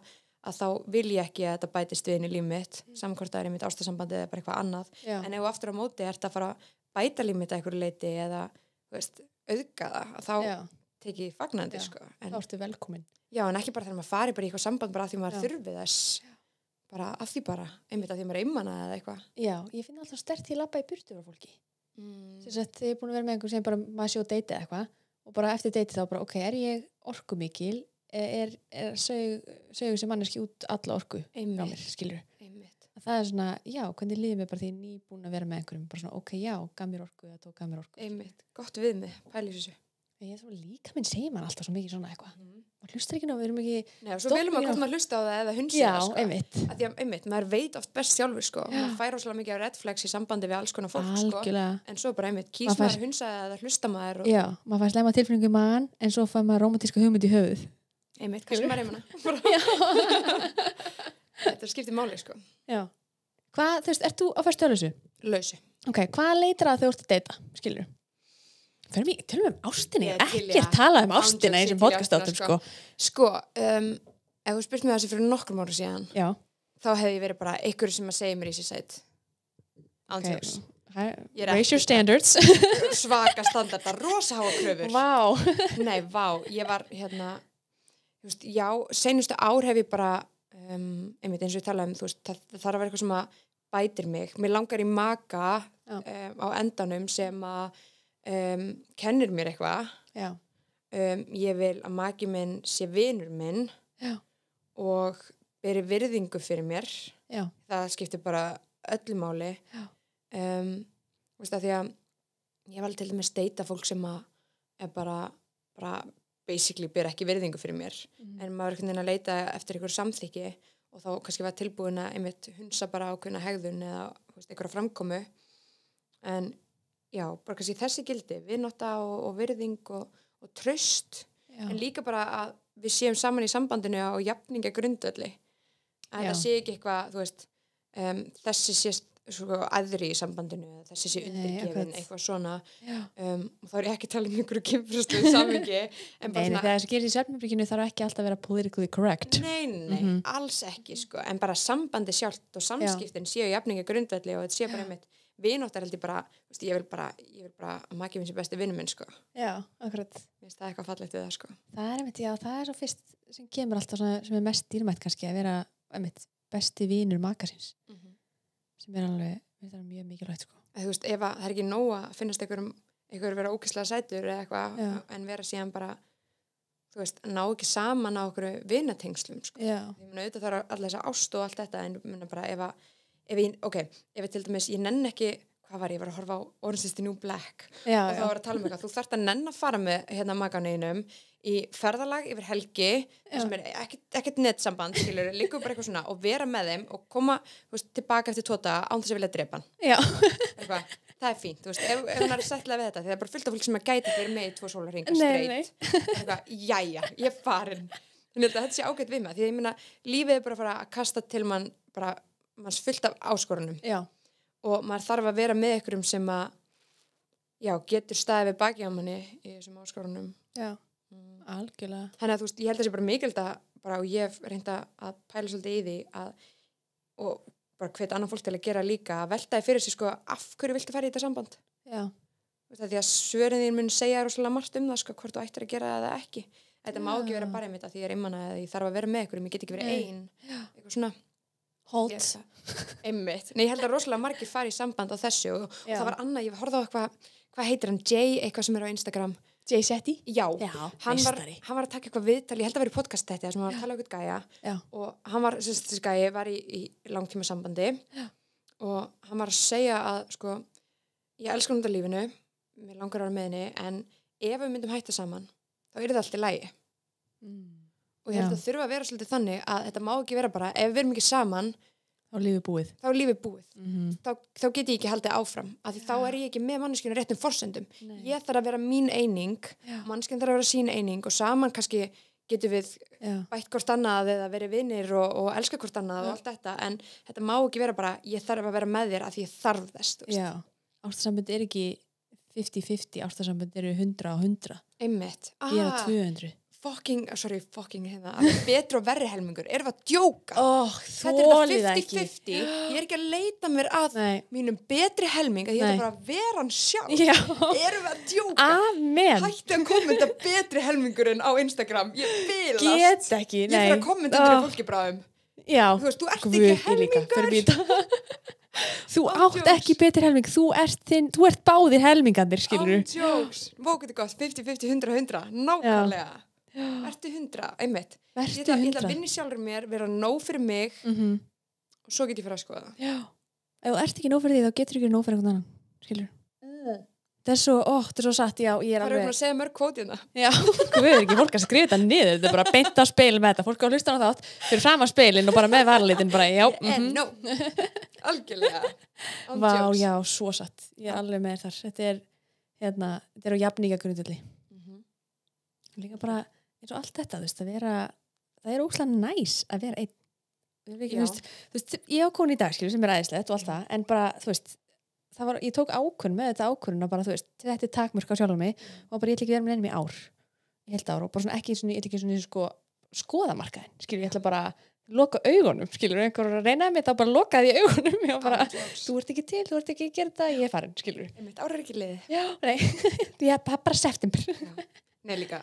að þá vil ég ekki að þetta bætist við inn í límiðt mm. samkvæmt að það er í mitt ástasambandi eða bara eitthvað annað Já. en ef aftur á móti ert að fara að bæta límiðt eitthvað leiti eða veist, auðga það þá Já. teki fagnandi sko. en, þá ertu velkomin Já en ekki bara þegar maður fari bara í eitthvað samband bara að því maður Já. þurfi þess bara að því bara, einmitt að því maður er ymmana eða eitthvað Já, ég finn alltaf stert til að lappa í burtu á fólki mm. þið er búin að vera með einhver sem bara maður sjó að deyta eitthvað og bara eftir deyti þá bara ok, er ég orkumikil Eh, er, er sög, sögur sem manneski út alla orku mér, það er svona, já, hvernig líðum ég bara því nýbúin að vera með einhverjum svona, ok, já, gaf mér orku, það tók gaf mér orku Einmitt. gott við mig, pælið þessu líka minn segir maður alltaf svo mikið svona eitthvað mm. maður hlustar ekki ná, við erum ekki Nei, svo viljum maður koma að hlusta á það eða hunsa það sko. einmitt. Að að, einmitt, maður veit oft best sjálfur sko. maður fær ósláð mikið á redflex í sambandi við alls konar fólk sko. en svo bara einmitt, kýst maður, maður hunsa það eða hlusta maður og... já, maður fær slema tilfengið mann en svo fær maður romantíska hugmynd í höfuð einmitt, kannski maður heimana <laughs> þetta skiptir máli sko já. hvað, þú veist, ert þú á fyrstu lausu? lausu ok, hvað leitir að þau úrstu að deyta, skilur við tölum við um ástinni, ekki að tala um ástinna í þessum podcastáttum sko sko, um, ef þú spyrst mér þessi fyrir nokkur móru síðan já. þá hefði ég verið bara einhverju sem að segja mér í sér sætt ántjóks okay. Raise your standards svaka standarda, rosa háa kröfur Vá Nei, vá, ég var hérna veist, já, senustu ár hef ég bara um, einmitt eins og ég tala um veist, það, það þarf að vera eitthvað sem að bætir mig mér langar í maka um, á endanum sem að um, kennir mér eitthvað um, ég vil að maki minn sé vinur minn já. og beri virðingu fyrir mér já. það skiptir bara öllu máli um, því að ég var til dæmis steita fólk sem að bara, bara basically ber ekki virðingu fyrir mér mm. en maður er einhvern veginn að leita eftir einhverju samþryggi og þá kannski var tilbúin að einmitt hunsa bara ákveðna hegðun eða einhverja framkomu en já, bara kannski þessi gildi viðnotta og, og virðing og, og tröst já. en líka bara að við séum saman í sambandinu á jafninga grundvelli að já. það sé ekki eitthvað, þú veist um, þessi sést svo aðri í sambandinu þessi sé undirgefin, eitthvað svona um, og þá er ekki talað um einhverju kynfröstu í <laughs> samviki en bara nei, svona það sem gerir í sérmjöfrikinu þarf ekki alltaf að vera politically correct nei, nei, mm -hmm. alls ekki sko. en bara sambandi sjálft og samskiptin séu jafninga grundvelli og þetta séu bara einmitt vinóttar held ég bara, veist, ég vil bara ég vil bara að makið minn sem besti vinnuminn sko. já, akkurat það er eitthvað fallegt við það sko. það er einmitt, já, það er svo fyrst sem kemur alltaf svona, sem er mest dýrmætt kannski að vera einmitt besti vinnur makasins mm -hmm sem er alveg er mjög mikilvægt sko. Þú veist, ef það er ekki nóg að finnast einhverjum einhverjum vera ókysla sætur eða eitthvað en vera síðan bara þú veist, ná ekki saman á okkur vinatengslum sko. Ég menna auðvitað þarf alltaf þess að ástu og allt þetta en menna bara ef að, ef ég, ok, ef ég til dæmis ég nenn ekki, hvað var ég, ég var að horfa á Orange is the New Black já, og þá var að tala um eitthvað, þú þart að nenn að fara með hérna maganeinum í ferðalag yfir helgi Já. sem er ekkert nettsamband skilur, líka bara eitthvað svona og vera með þeim og koma veist, tilbaka eftir tóta án þess að vilja drepa hann eitthvað, það er fínt, þú veist, ef, ef hann er sætla við þetta því það er bara fyllt af fólk sem að gæti fyrir með í tvo sólarhinga streyt, jájá, ég er farin þannig að þetta sé ágætt við mig því að ég minna, lífið er bara að fara að kasta til mann bara, manns fyllt af áskorunum Já. og maður þarf að vera með ykkurum sem að já, getur staðið við baki á manni í þessum áskorunum Já Mm, algjörlega. Þannig að þú veist, ég held að það sé bara mikilvægt að bara og ég reynda að pæla svolítið í því að og bara hveit annan fólk til að gera líka að veltaði fyrir sig sko af hverju viltu fara í þetta samband. Já. Það er því að svörin þín mun segja rosalega margt um það sko hvort þú ættir að gera það ekki. Þetta Já. má ekki vera bara einmitt að því ég er einmann að ég þarf að vera með ykkur, ég get ekki verið einn. Eitthvað svona. Holt. <laughs> Einmitt. Nei, ég held að rosalega margir fari í samband á þessu og, og það var annað, ég horfði á eitthvað, hvað heitir hann, Jay eitthvað sem er á Instagram Jay Shetty? Já, Já hann, var, hann var að taka eitthvað viðtal, ég held að vera í podcast þetta sem hann var að tala okkur um gæja Já. og hann var, þessi gæja var í, í langtíma sambandi Já. og hann var að segja að sko, ég elskar hundar lífinu, mér langar ára með henni en ef við myndum hætta saman þá er þetta allt í lægi mm. og ég held að þurfa að vera svolítið þannig að þetta má ekki vera bara, ef við erum ekki saman Þá er lífið búið. Þá er lífið búið. Mm -hmm. þá, þá get ég ekki haldið áfram. Af því ja. þá er ég ekki með manneskinu réttum forsendum. Nei. Ég þarf að vera mín eining, ja. manneskinu þarf að vera sín eining og saman kannski getur við ja. bætt hvort annað eða verið vinnir og, og elska hvort annað og allt þetta. En þetta má ekki vera bara ég þarf að vera með þér af því ég þarf þess. Já, ástarsambund er ekki 50-50, ástarsambund eru 100-100. Einmitt. Ah. Ég er að 200 fucking, uh, sorry, fucking hérna betur og verri helmingur, erum við að djóka oh, þetta er þetta 50-50 ég er ekki að leita mér að Nei. mínum betri helming að ég er bara að vera hann sjálf, Já. erum við að djóka Amen. hætti að kommenta betri helmingurinn á Instagram, ég vilast get ekki, Nei. ég fyrir að kommenta mér oh. fólki bráðum þú veist, þú ert Guð, ekki helmingur <laughs> þú átt ekki betri helming þú ert, þinn, þú ert báðir helmingandir skilur þú 50-50, 100-100, nákvæmlega verður <gasps> hundra, einmitt ég ætla, ég ætla að vinna sjálfur mér, vera nóg fyrir mig mm -hmm. og svo get ég fyrir að skoða það já, ef þú ert ekki nóg fyrir því þá getur þú ekki nóg fyrir einhvern annan, skilur mm. það er svo, ó, það er svo satt já, ég er alveg það er okkur að segja mörg kvótið það hérna? já, við <laughs> erum ekki fólk að skrifa þetta niður þetta er bara beint á speil með þetta, fólk á hlustan á þátt fyrir fram á speilin og bara með varlitin bara, já, mm -hmm. no. algjörlega eins og allt þetta, þú veist, að vera það er óslæm næs að vera einn Ekki, þú, veist, þú veist, ég á konu í dag skilur, sem er aðeinslegt og allt það, en bara þú veist, var, ég tók ákunn með þetta ákunn og bara þú veist, þetta er takmörk á sjálfum mig og bara ég ætla ekki að vera með nefnum í ár í heilt ár og bara svona ekki, svona, ég ætla ekki svona sko, skoðamarkaðin, skilur, ég ætla bara loka augunum, skilur, einhver reynaði mig þá bara lokaði ég augunum og bara, þú ert ekki til, þú ert ekki að gera þetta, ég er farin skilur. Ég mitt ára er ekki lið Já, nei, <laughs> það er bara september Nei líka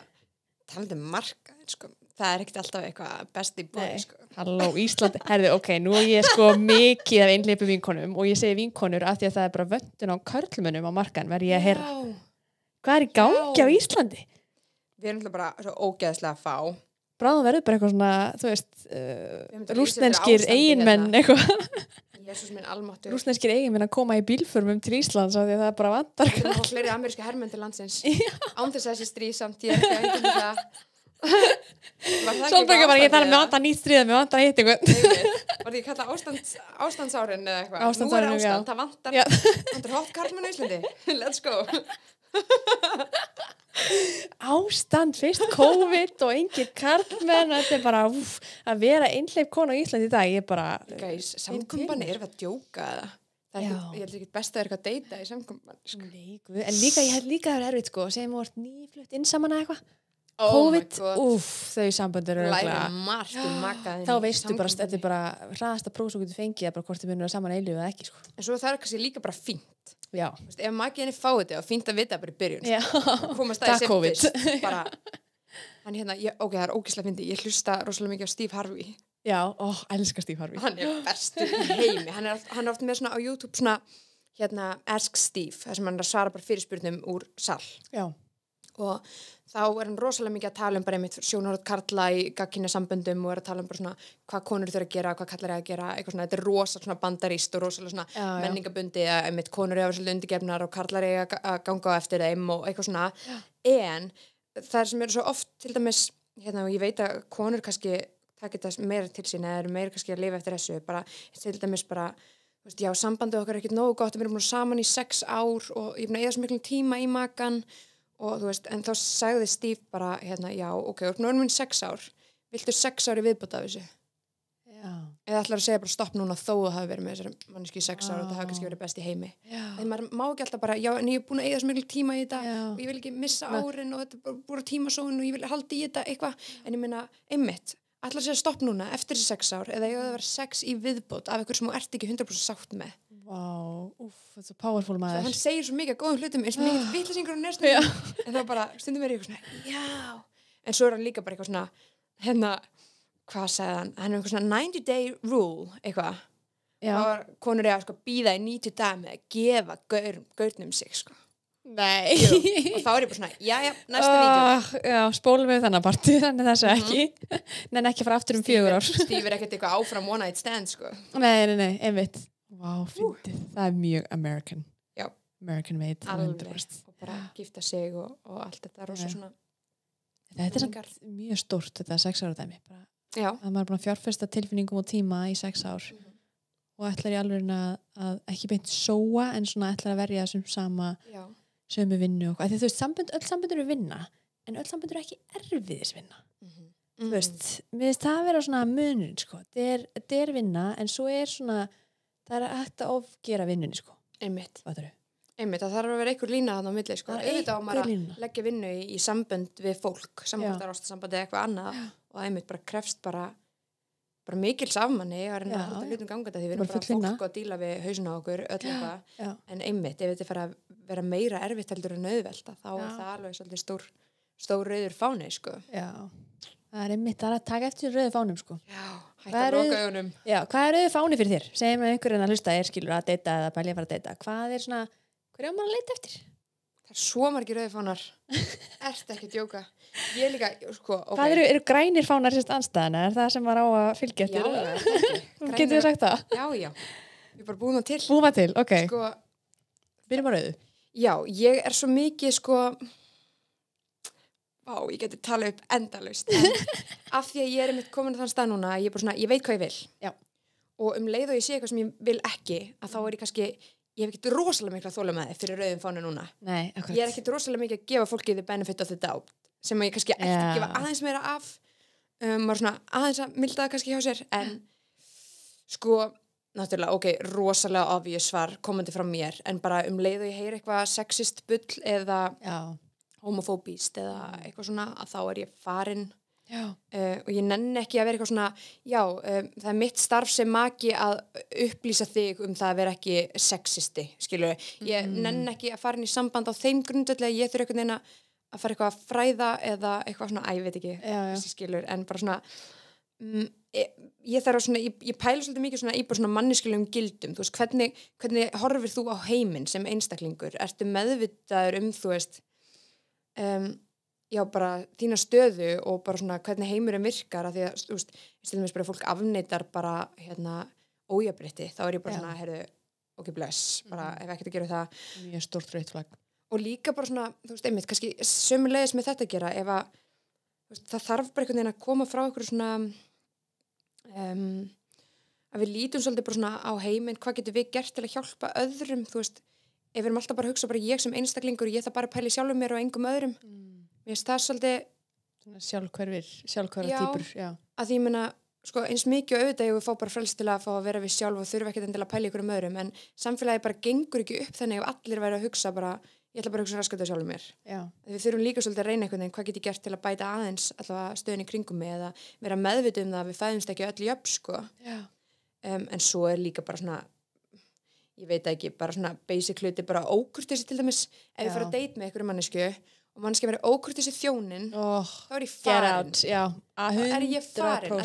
talandum marka sko. það er ekkert alltaf eitthvað besti bóð sko. Halló Íslandi, herðu ok nú er ég sko mikið af einleipu vinkonum og ég segi vinkonur af því að það er bara vöndun á körlumunum á markan verð ég að herra hvað er í gangi Já. á Íslandi? Við erum alltaf bara svo ógeðslega fá bráðum verður bara eitthvað svona, þú veist uh, rúsnenskir hérna. eiginmenn eitthvað rúsnenskir eiginmenn að koma í bílförmum til Íslands af því að það er bara vandar og fleri ameríska herrmenn til landsins <laughs> ánþess að þessi stríð samt ég er ekki að það Svolítið <laughs> ekki bara ég tala með vantan nýtt stríða með vantan hitt var þetta ekki kallað ástand, ástandsárin eða eitthvað, nú er ástand, það vantar vantar hótt karlmenn í Íslandi <laughs> let's go ástand, fyrst COVID og engir karlmenn þetta er bara úf, að vera einleif konu á Íslandi í dag, ég er bara samkomban er að djóka það er ekki, ekki best að vera eitthvað að deyta í samkomban sko. en líka, ég held líka að það er erfitt sko, segjum við vart nýflutt innsaman að eitthvað oh COVID, uff, þau samböndur um þá veistu bara þetta er bara hraðasta prófsókundu fengið að hvort þið munir að saman eilu eða ekki sko. en svo það er kannski líka bara fínt Vist, ef makinni fáið þetta og fínt að vita bara í byrjun komast það í semtist bara, hann hérna, ég, ok, það er ógíslega fyndi ég hlusta rosalega mikið á Steve Harvey já, ó, elskar Steve Harvey hann er bestur í heimi, hann er, hann er oft með svona á YouTube svona, hérna, Ask Steve þar sem hann er að svara bara fyrirspurnum úr sall já og þá er hann rosalega mikið að tala um bara einmitt sjónarhótt karla í gagkynna samböndum og er að tala um bara svona hvað konur þurfa að gera, hvað kallar það að gera, eitthvað svona, þetta er rosalega bandarist og rosalega svona já, já. menningabundi að einmitt konur eru að vera svolítið undirgefnar og kallar eru að ganga á eftir þeim og eitthvað svona já. en það sem eru svo oft til dæmis, hérna og ég veit að konur kannski takkir þess meira til sína eða eru meira kannski að lifa eftir þessu, bara til dæmis bara veist, já, sambandi okkar er ekkit nógu gott, við erum saman í sex ár og ég er svona tíma í makan og þú veist, en þá sagði Steve bara hérna, já, ok, þú ert náður minn 6 ár viltu 6 ár í viðbúta af þessu já. eða ætlar að segja bara stopp núna þó að það hafi verið með þessari manneski 6 ár og það hafi kannski verið best í heimi já. en maður má ekki alltaf bara, já, en ég er búin að eigða svo miklu tíma í þetta já. og ég vil ekki missa árin og þetta er bara tímasóðin og ég vil haldi í þetta eitthvað, en ég minna, einmitt ætlar að segja stopp núna eftir þessi 6 ár eða ég Vá, úf, þetta er svo powerful maður. Hann segir svo mikið að góðum hlutum eins og mikið <gasps> vittlisingur og næstum en þá bara stundum er ég eitthvað svona já, en svo er hann líka bara eitthvað svona hérna, hvað segða hann hann er eitthvað svona 90 day rule eitthvað, og konur er að sko, býða í 90 dag með að gefa gaur, gaurnum sig sko. Nei Jú, og þá er ég bara svona, já já, næsta oh, vídeo Já, spólum við þennan parti, <laughs> þannig þess að mm -hmm. ekki mhm. en ekki fara aftur um fjögur ár Stýfur ekkert eitthvað áfram one night stand sko. Nei, nei, nei, einmitt Vá, fyndið, það er mjög American Já. American made og bara gifta sig og, og allt þetta er rosa svona Þetta er mjög stort þetta sex ára dæmi bara, að maður er búin að fjárfesta tilfinningum og tíma í sex ár mm -hmm. og ætlar í alveg að, að ekki beint sóa en svona ætlar að verja sem sama Já. sem við vinnu og þú veist, sambund, öll sambund eru vinna en öll sambund eru ekki erfiðis vinna mm -hmm. þú mhm. veist, mm -hmm. það verður svona munurinn sko, þetta er, er vinna en svo er svona það er hægt að ofgera vinnunni sko einmitt, einmitt það þarf að vera einhver lína þannig á milli sko, auðvitað á maður að lína. leggja vinnu í, í sambund við fólk samhættarástasambund eða eitthvað annað já. og einmitt bara krefst bara, bara mikil safmanni og er að hluta hlutum ganga þetta því við erum bara fólk og að díla við hausuna okkur en einmitt ef þetta fara að vera meira erfitt heldur en auðvelda þá já. er það alveg svolítið stór stór rauður fáni sko já. það er einmitt að taka eftir rauður fánum sko já Hætta að loka augunum. Já, hvað eru þið fáni fyrir þér? Segjum að einhverjum að hlusta er skilur að deyta eða bælja að fara að deyta. Hvað er svona, hverja mann að leita eftir? Það er svo margir auði fánar. Erst ekki að djóka. Ég líka, sko, ok. Hvað eru, eru grænir fánar sérst anstæðana? Er það sem var á að fylgja eftir? Já, já, <laughs> ekki. Getur þið sagt það? Já, já. Ég er bara búin að til. Búin að til, ok. Sko, Ó, ég geti tala upp endalust en <laughs> af því að ég er mitt komin á þann stað núna ég, svona, ég veit hvað ég vil já. og um leið og ég sé eitthvað sem ég vil ekki að þá er ég kannski, ég hef ekkert rosalega mikla þóla með þið fyrir rauðin fánu núna Nei, ég er ekkert rosalega mikið að gefa fólki the benefit of the doubt sem ég kannski ekkert að gefa aðeins meira af um, svona, aðeins að mildaða kannski hjá sér en sko náttúrulega, ok, rosalega obvious svar komandi frá mér en bara um leið og ég heyr eitthvað sexist bull eða já homofóbíst eða mm. eitthvað svona að þá er ég farin uh, og ég nenn ekki að vera eitthvað svona já, um, það er mitt starf sem maki að upplýsa þig um það að vera ekki sexisti, skilu ég mm. nenn ekki að farin í samband á þeim grundöldlega, ég þurfa einhvern veginn að fara eitthvað að fræða eða eitthvað svona, að ég veit ekki já, já. skilur, en bara svona um, mm, ég, e, ég þarf að svona, ég, ég pæla svolítið mikið svona í bara svona manniskilum gildum, þú veist, hvernig, hvernig horfir þú á heiminn sem einstaklingur ertu meðvitaður um, þú veist um, já bara þína stöðu og bara svona hvernig heimurinn virkar að því að, þú veist, ég stilum að spyrja fólk afneitar bara, hérna, ójabritti þá er ég bara já. svona, heyrðu, ok bless bara mm. ef ekkert að gera það mjög stort reytflag og líka bara svona, þú veist, einmitt, kannski sömulegis með þetta að gera ef að veist, það þarf bara einhvern veginn að koma frá okkur svona um, að við lítum svolítið bara svona á heiminn, hvað getur við gert til að hjálpa öðrum, þú veist ef við erum alltaf bara að hugsa bara ég sem einstaklingur ég það bara pæli sjálfum mér og engum öðrum mm. mér finnst það svolítið sjálfhverfir, sjálfhverfar týpur já, að ég menna sko, eins mikið auðvitað ég vil fá bara frelst til að fá að vera við sjálf og þurfa ekkert enn til að pæli ykkur um öðrum en samfélagi bara gengur ekki upp þannig ef allir væri að hugsa bara ég ætla bara að hugsa raskölda sjálfum mér við þurfum líka svolítið að reyna einhvern veginn hvað get ég gert til að bæta aðeins allavega stöðin í kringum mig eða vera meðvitið um það að við fæðumst ekki öll í öpp sko. um, en svo er líka bara svona ég veit ekki, bara svona basic hluti, bara ókurtið sér til dæmis ef ég fara að deit með ykkur mannesku og mannesku verið ókurtið sér þjónin oh, þá er ég farin þá er ég farin að,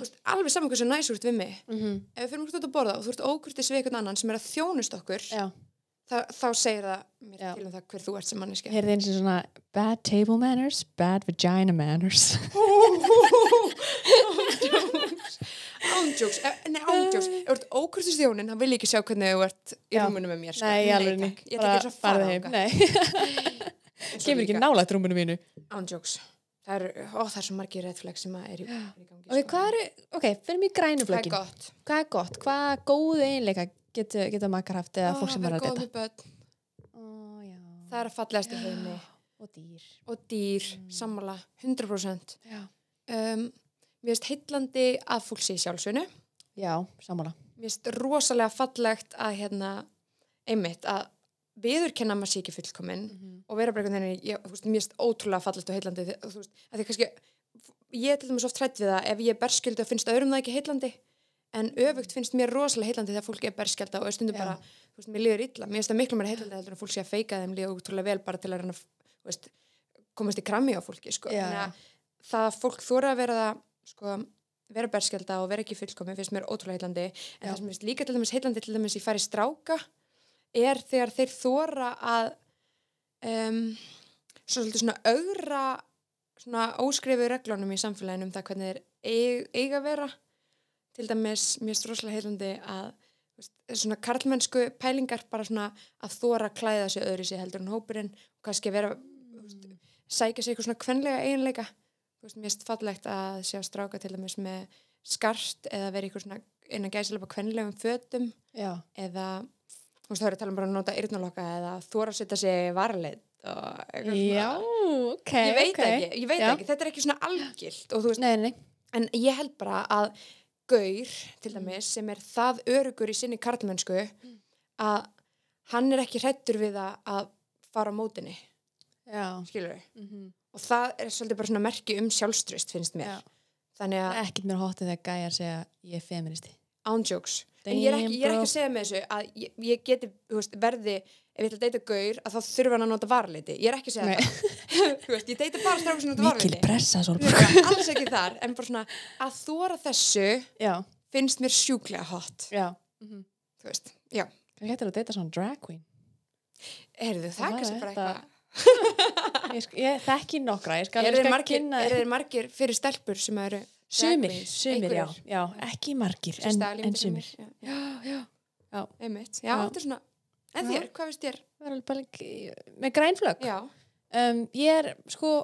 veist, alveg saman hversu næsúrt við mig mm -hmm. ef við fyrir mjög út að borða og þú ert ókurtið sér eitthvað annan sem er að þjónust okkur þá, þá segir það mér Já. til um það hver þú ert sem mannesku Heyrði eins og svona bad table manners, bad vagina manners <laughs> <laughs> <laughs> ándjóks, nei ándjóks ef þú ert ókvörðust í húnin, hann vil ekki sjá hvernig þú ert í rúmunum með mér sko. nei, alveg nei, ég ætla ekki að fara þig <laughs> kemur ekki nála þetta rúmunum mínu ándjóks það er, ó, það er svo margir reðflag sem er í, í gangi ok, sko. hvað eru, ok, fyrir mig grænuflagin hvað er gott, hvað er gott, hvað góð einleika getur geta makkar haft eða fólk sem er að geta það er að fallegast í heimi <gasps> og dýr, og dýr, mm. sammála 100% já um, mér finnst heitlandi að fólk sé sjálfsögnu já, samála mér finnst rosalega fallegt að hérna, einmitt að viðurkenna maður sé ekki fullkominn mm -hmm. og vera bara einhvern veginn, mér finnst ótrúlega fallegt og heitlandi, þú veist, að því kannski ég til dæmis oft hrætt við það ef ég er berskjöld og finnst öðrum það ekki heitlandi en öfugt finnst mér rosalega heitlandi þegar fólk er berskjölda og stundum já. bara, þú veist, mér liður illa mér finnst það miklu mér heitlandi heldur en fólk sé að feika þeim líða útrúlega vel bara til að reyna, veist, komast í krami á fólki sko. að, það að fólk þóra að vera það sko vera berskjölda og vera ekki fullkomi finnst mér ótrúlega heillandi en Já. það sem finnst líka til dæmis heillandi til dæmis í færi stráka er þegar þeir þóra að um, svolítið svona augra svona óskrifu reglunum í samfélaginu um það hvernig þeir eiga að vera til dæmis mér finnst rosalega heillandi að svona karlmennsku pælingar bara svona að þóra að klæða sig öðru í sig heldur en hópurinn og kannski að vera mm. sækja sig eitthvað svona kvenlega eiginleika þú veist, mest fallegt að sjá stráka til dæmis með skarst eða verið einhver svona innan gæsilega kvennilegum fötum Já. eða, þú veist, þá erum við að tala um bara að nota yrnulokka eða þóra að setja sig varlið og Já, ok, ég veit okay. ekki, ég veit Já. ekki þetta er ekki svona algilt og þú veist nei, nei. en ég held bara að Gaur, til dæmis, sem er það örugur í sinni karlmennsku að hann er ekki hrettur við að fara á mótinni Já. skilur við mm -hmm og það er svolítið bara svona merki um sjálfströst finnst mér ekkert mér hóttið þegar gæjar segja ég er feministi ándjóks, en ég er, ekki, ég er ekki að segja með þessu að ég, ég geti veist, verði, ef ég ætla að deyta gaur að þá þurfa hann að nota varleiti, ég er ekki að segja það <laughs> veist, ég deyta bara strafn sem nota varleiti mikil pressa svolítið alls ekki þar, en bara svona að þóra þessu já. finnst mér sjúklega hot já. Mhm. þú veist, já ég hætti að deyta svona drag queen Heyrðu, það, það kannski bara eitthvað ég, ég þekki nokkra ég skal, er þeir margir, margir fyrir stelpur sem eru sumir, sumir já, já, ekki margir en, en sumir já, já, já. einmitt svona, en þér, hvað finnst þér? með grænflögg um, ég er sko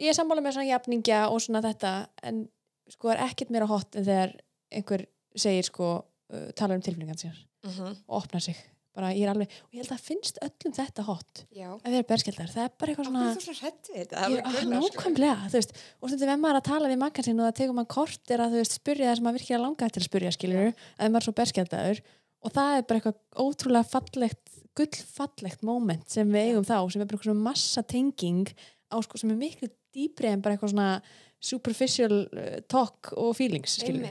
ég er sammála með svona jafningja og svona þetta en sko er ekkit mér á hot en þegar einhver segir sko uh, tala um tilfningan sér uh mhm. -huh. og opna sig bara ég er alveg, og ég held að finnst öllum þetta hot, Já. að vera berskildar það er bara eitthvað svona ah, sko. nákvæmlega, þú veist, og stundum ef maður er að tala við makkan sinn og það tegum maður kort er að þú veist, spyrja það sem maður virkilega langar til að spyrja skiljur, að maður er svo berskildaður og það er bara eitthvað ótrúlega fallegt gullfallegt moment sem við eigum þá, sem er bara eitthvað svona massa tenging á sko sem er miklu dýbri en bara eitthvað svona superficial eh, talk og feelings, skiljur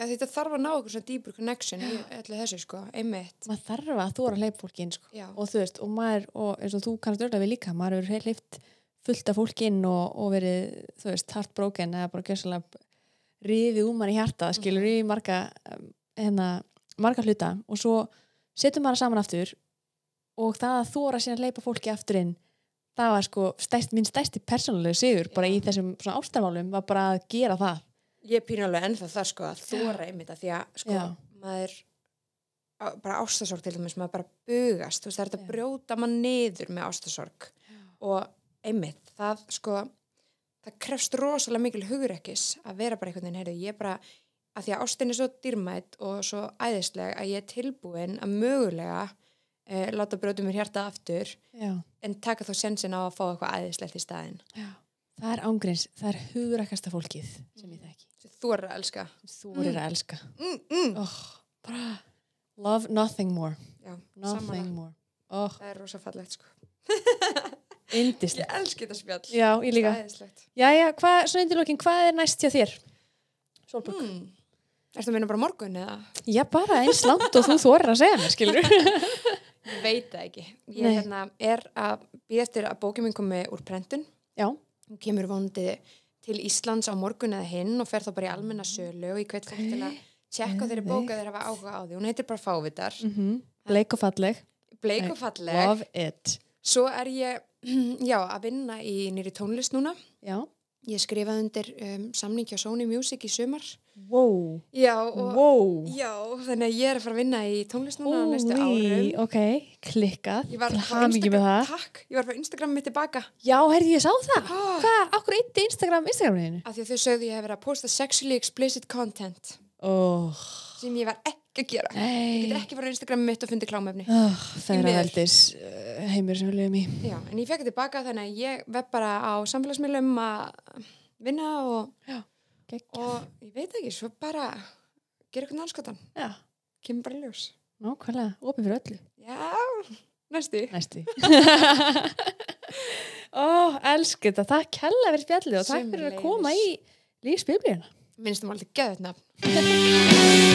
Já, þetta þarf að ná eitthvað svona dýbur connection í öllu þessu sko, einmitt. Maður þarf að þú er að leipa fólki inn sko Já. og þú veist og maður, og eins og þú kannast örla við líka, maður eru heilt fullt af fólki inn og, og verið, þú veist, hartbróken eða bara gerðslega rífið mhm. um mann í hjarta, skilur, rífið marga, hérna, marga hluta og svo setjum maður saman aftur og það að þú er að sína að leipa fólki aftur inn, það var sko stæst, minn stæsti persónulegu sigur bara í þessum svona ástæðmálum var bara að gera það ég pýna alveg ennþá það sko að þóra einmitt að því að sko Já. maður á, bara ástasorg til dæmis maður bara bugast, þú veist það er þetta að brjóta maður niður með ástasorg og einmitt það sko það krefst rosalega mikil hugurekkis að vera bara einhvern veginn, heyrðu ég bara að því að ástin er svo dýrmætt og svo æðisleg að ég er tilbúin að mögulega eh, láta brjóta mér hjarta aftur Já. en taka þá sensin á að fá eitthvað æðislegt í staðin Já. Það er ángreins, það er hugurekkasta fólkið sem ég mhm. þekki þú er að elska þú er að elska mm, mm. mm. Oh, love nothing more Já, nothing more oh. það er rosa fallegt sko Indislegt. Ég elski þetta spjall. Já, ég líka. Það er eðislegt. Já, já, hva, svona índilokin, hvað er næst hjá þér? Solbúk. Mm. Er þetta meina bara morgun eða? Já, bara eins langt og þú þorra að segja mér, skilur. <laughs> ég veit það ekki. Ég hérna, er að býðastur að bókjum minn komi úr prentun. Já. Hún kemur vonandi til Íslands á morgun eða hinn og fer þá bara í almenna mm. sölu og ég hveit fólk til að tjekka þeirri bóka þeirra hafa áhuga á því. Hún heitir bara Fávitar. Mm -hmm. Bleik og falleg. Bleik og falleg. I love it. Svo er ég <clears throat> já, að vinna í nýri tónlist núna. Já. Ég skrifaði undir um, samning hjá Sony Music í sumar. Wow. Já, og, wow. já, þannig að ég er að fara að vinna í tónlistnuna á næstu árum Ok, klikkað, hafmyggjum við það Takk, ég var að fara Instagram mitt tilbaka Já, herði ég sá það ah. Hvað, okkur eitt Instagram, Instagraminu? Af því að þau sögðu ég hef verið að posta sexually explicit content oh. sem ég var ekki að gera Nei. Ég get ekki fara Instagram mitt og fundi klámöfni oh, ah, Það er að heldis eh, heimur sem við lögum í Já, en ég fekk það tilbaka þannig að ég vepp bara á samfélagsmiðlum að vinna og já Gekja. og ég veit ekki, svo bara gera eitthvað náttúrulega skotan kemur bara ljós Nákvæmlega, opið fyrir öllu Já, næstu Næstu <laughs> Ó, elsku þetta, takk hella fyrir spjallið og takk fyrir að koma í Lífsbiblíuna Minnstum aldrei gæðið <laughs> þetta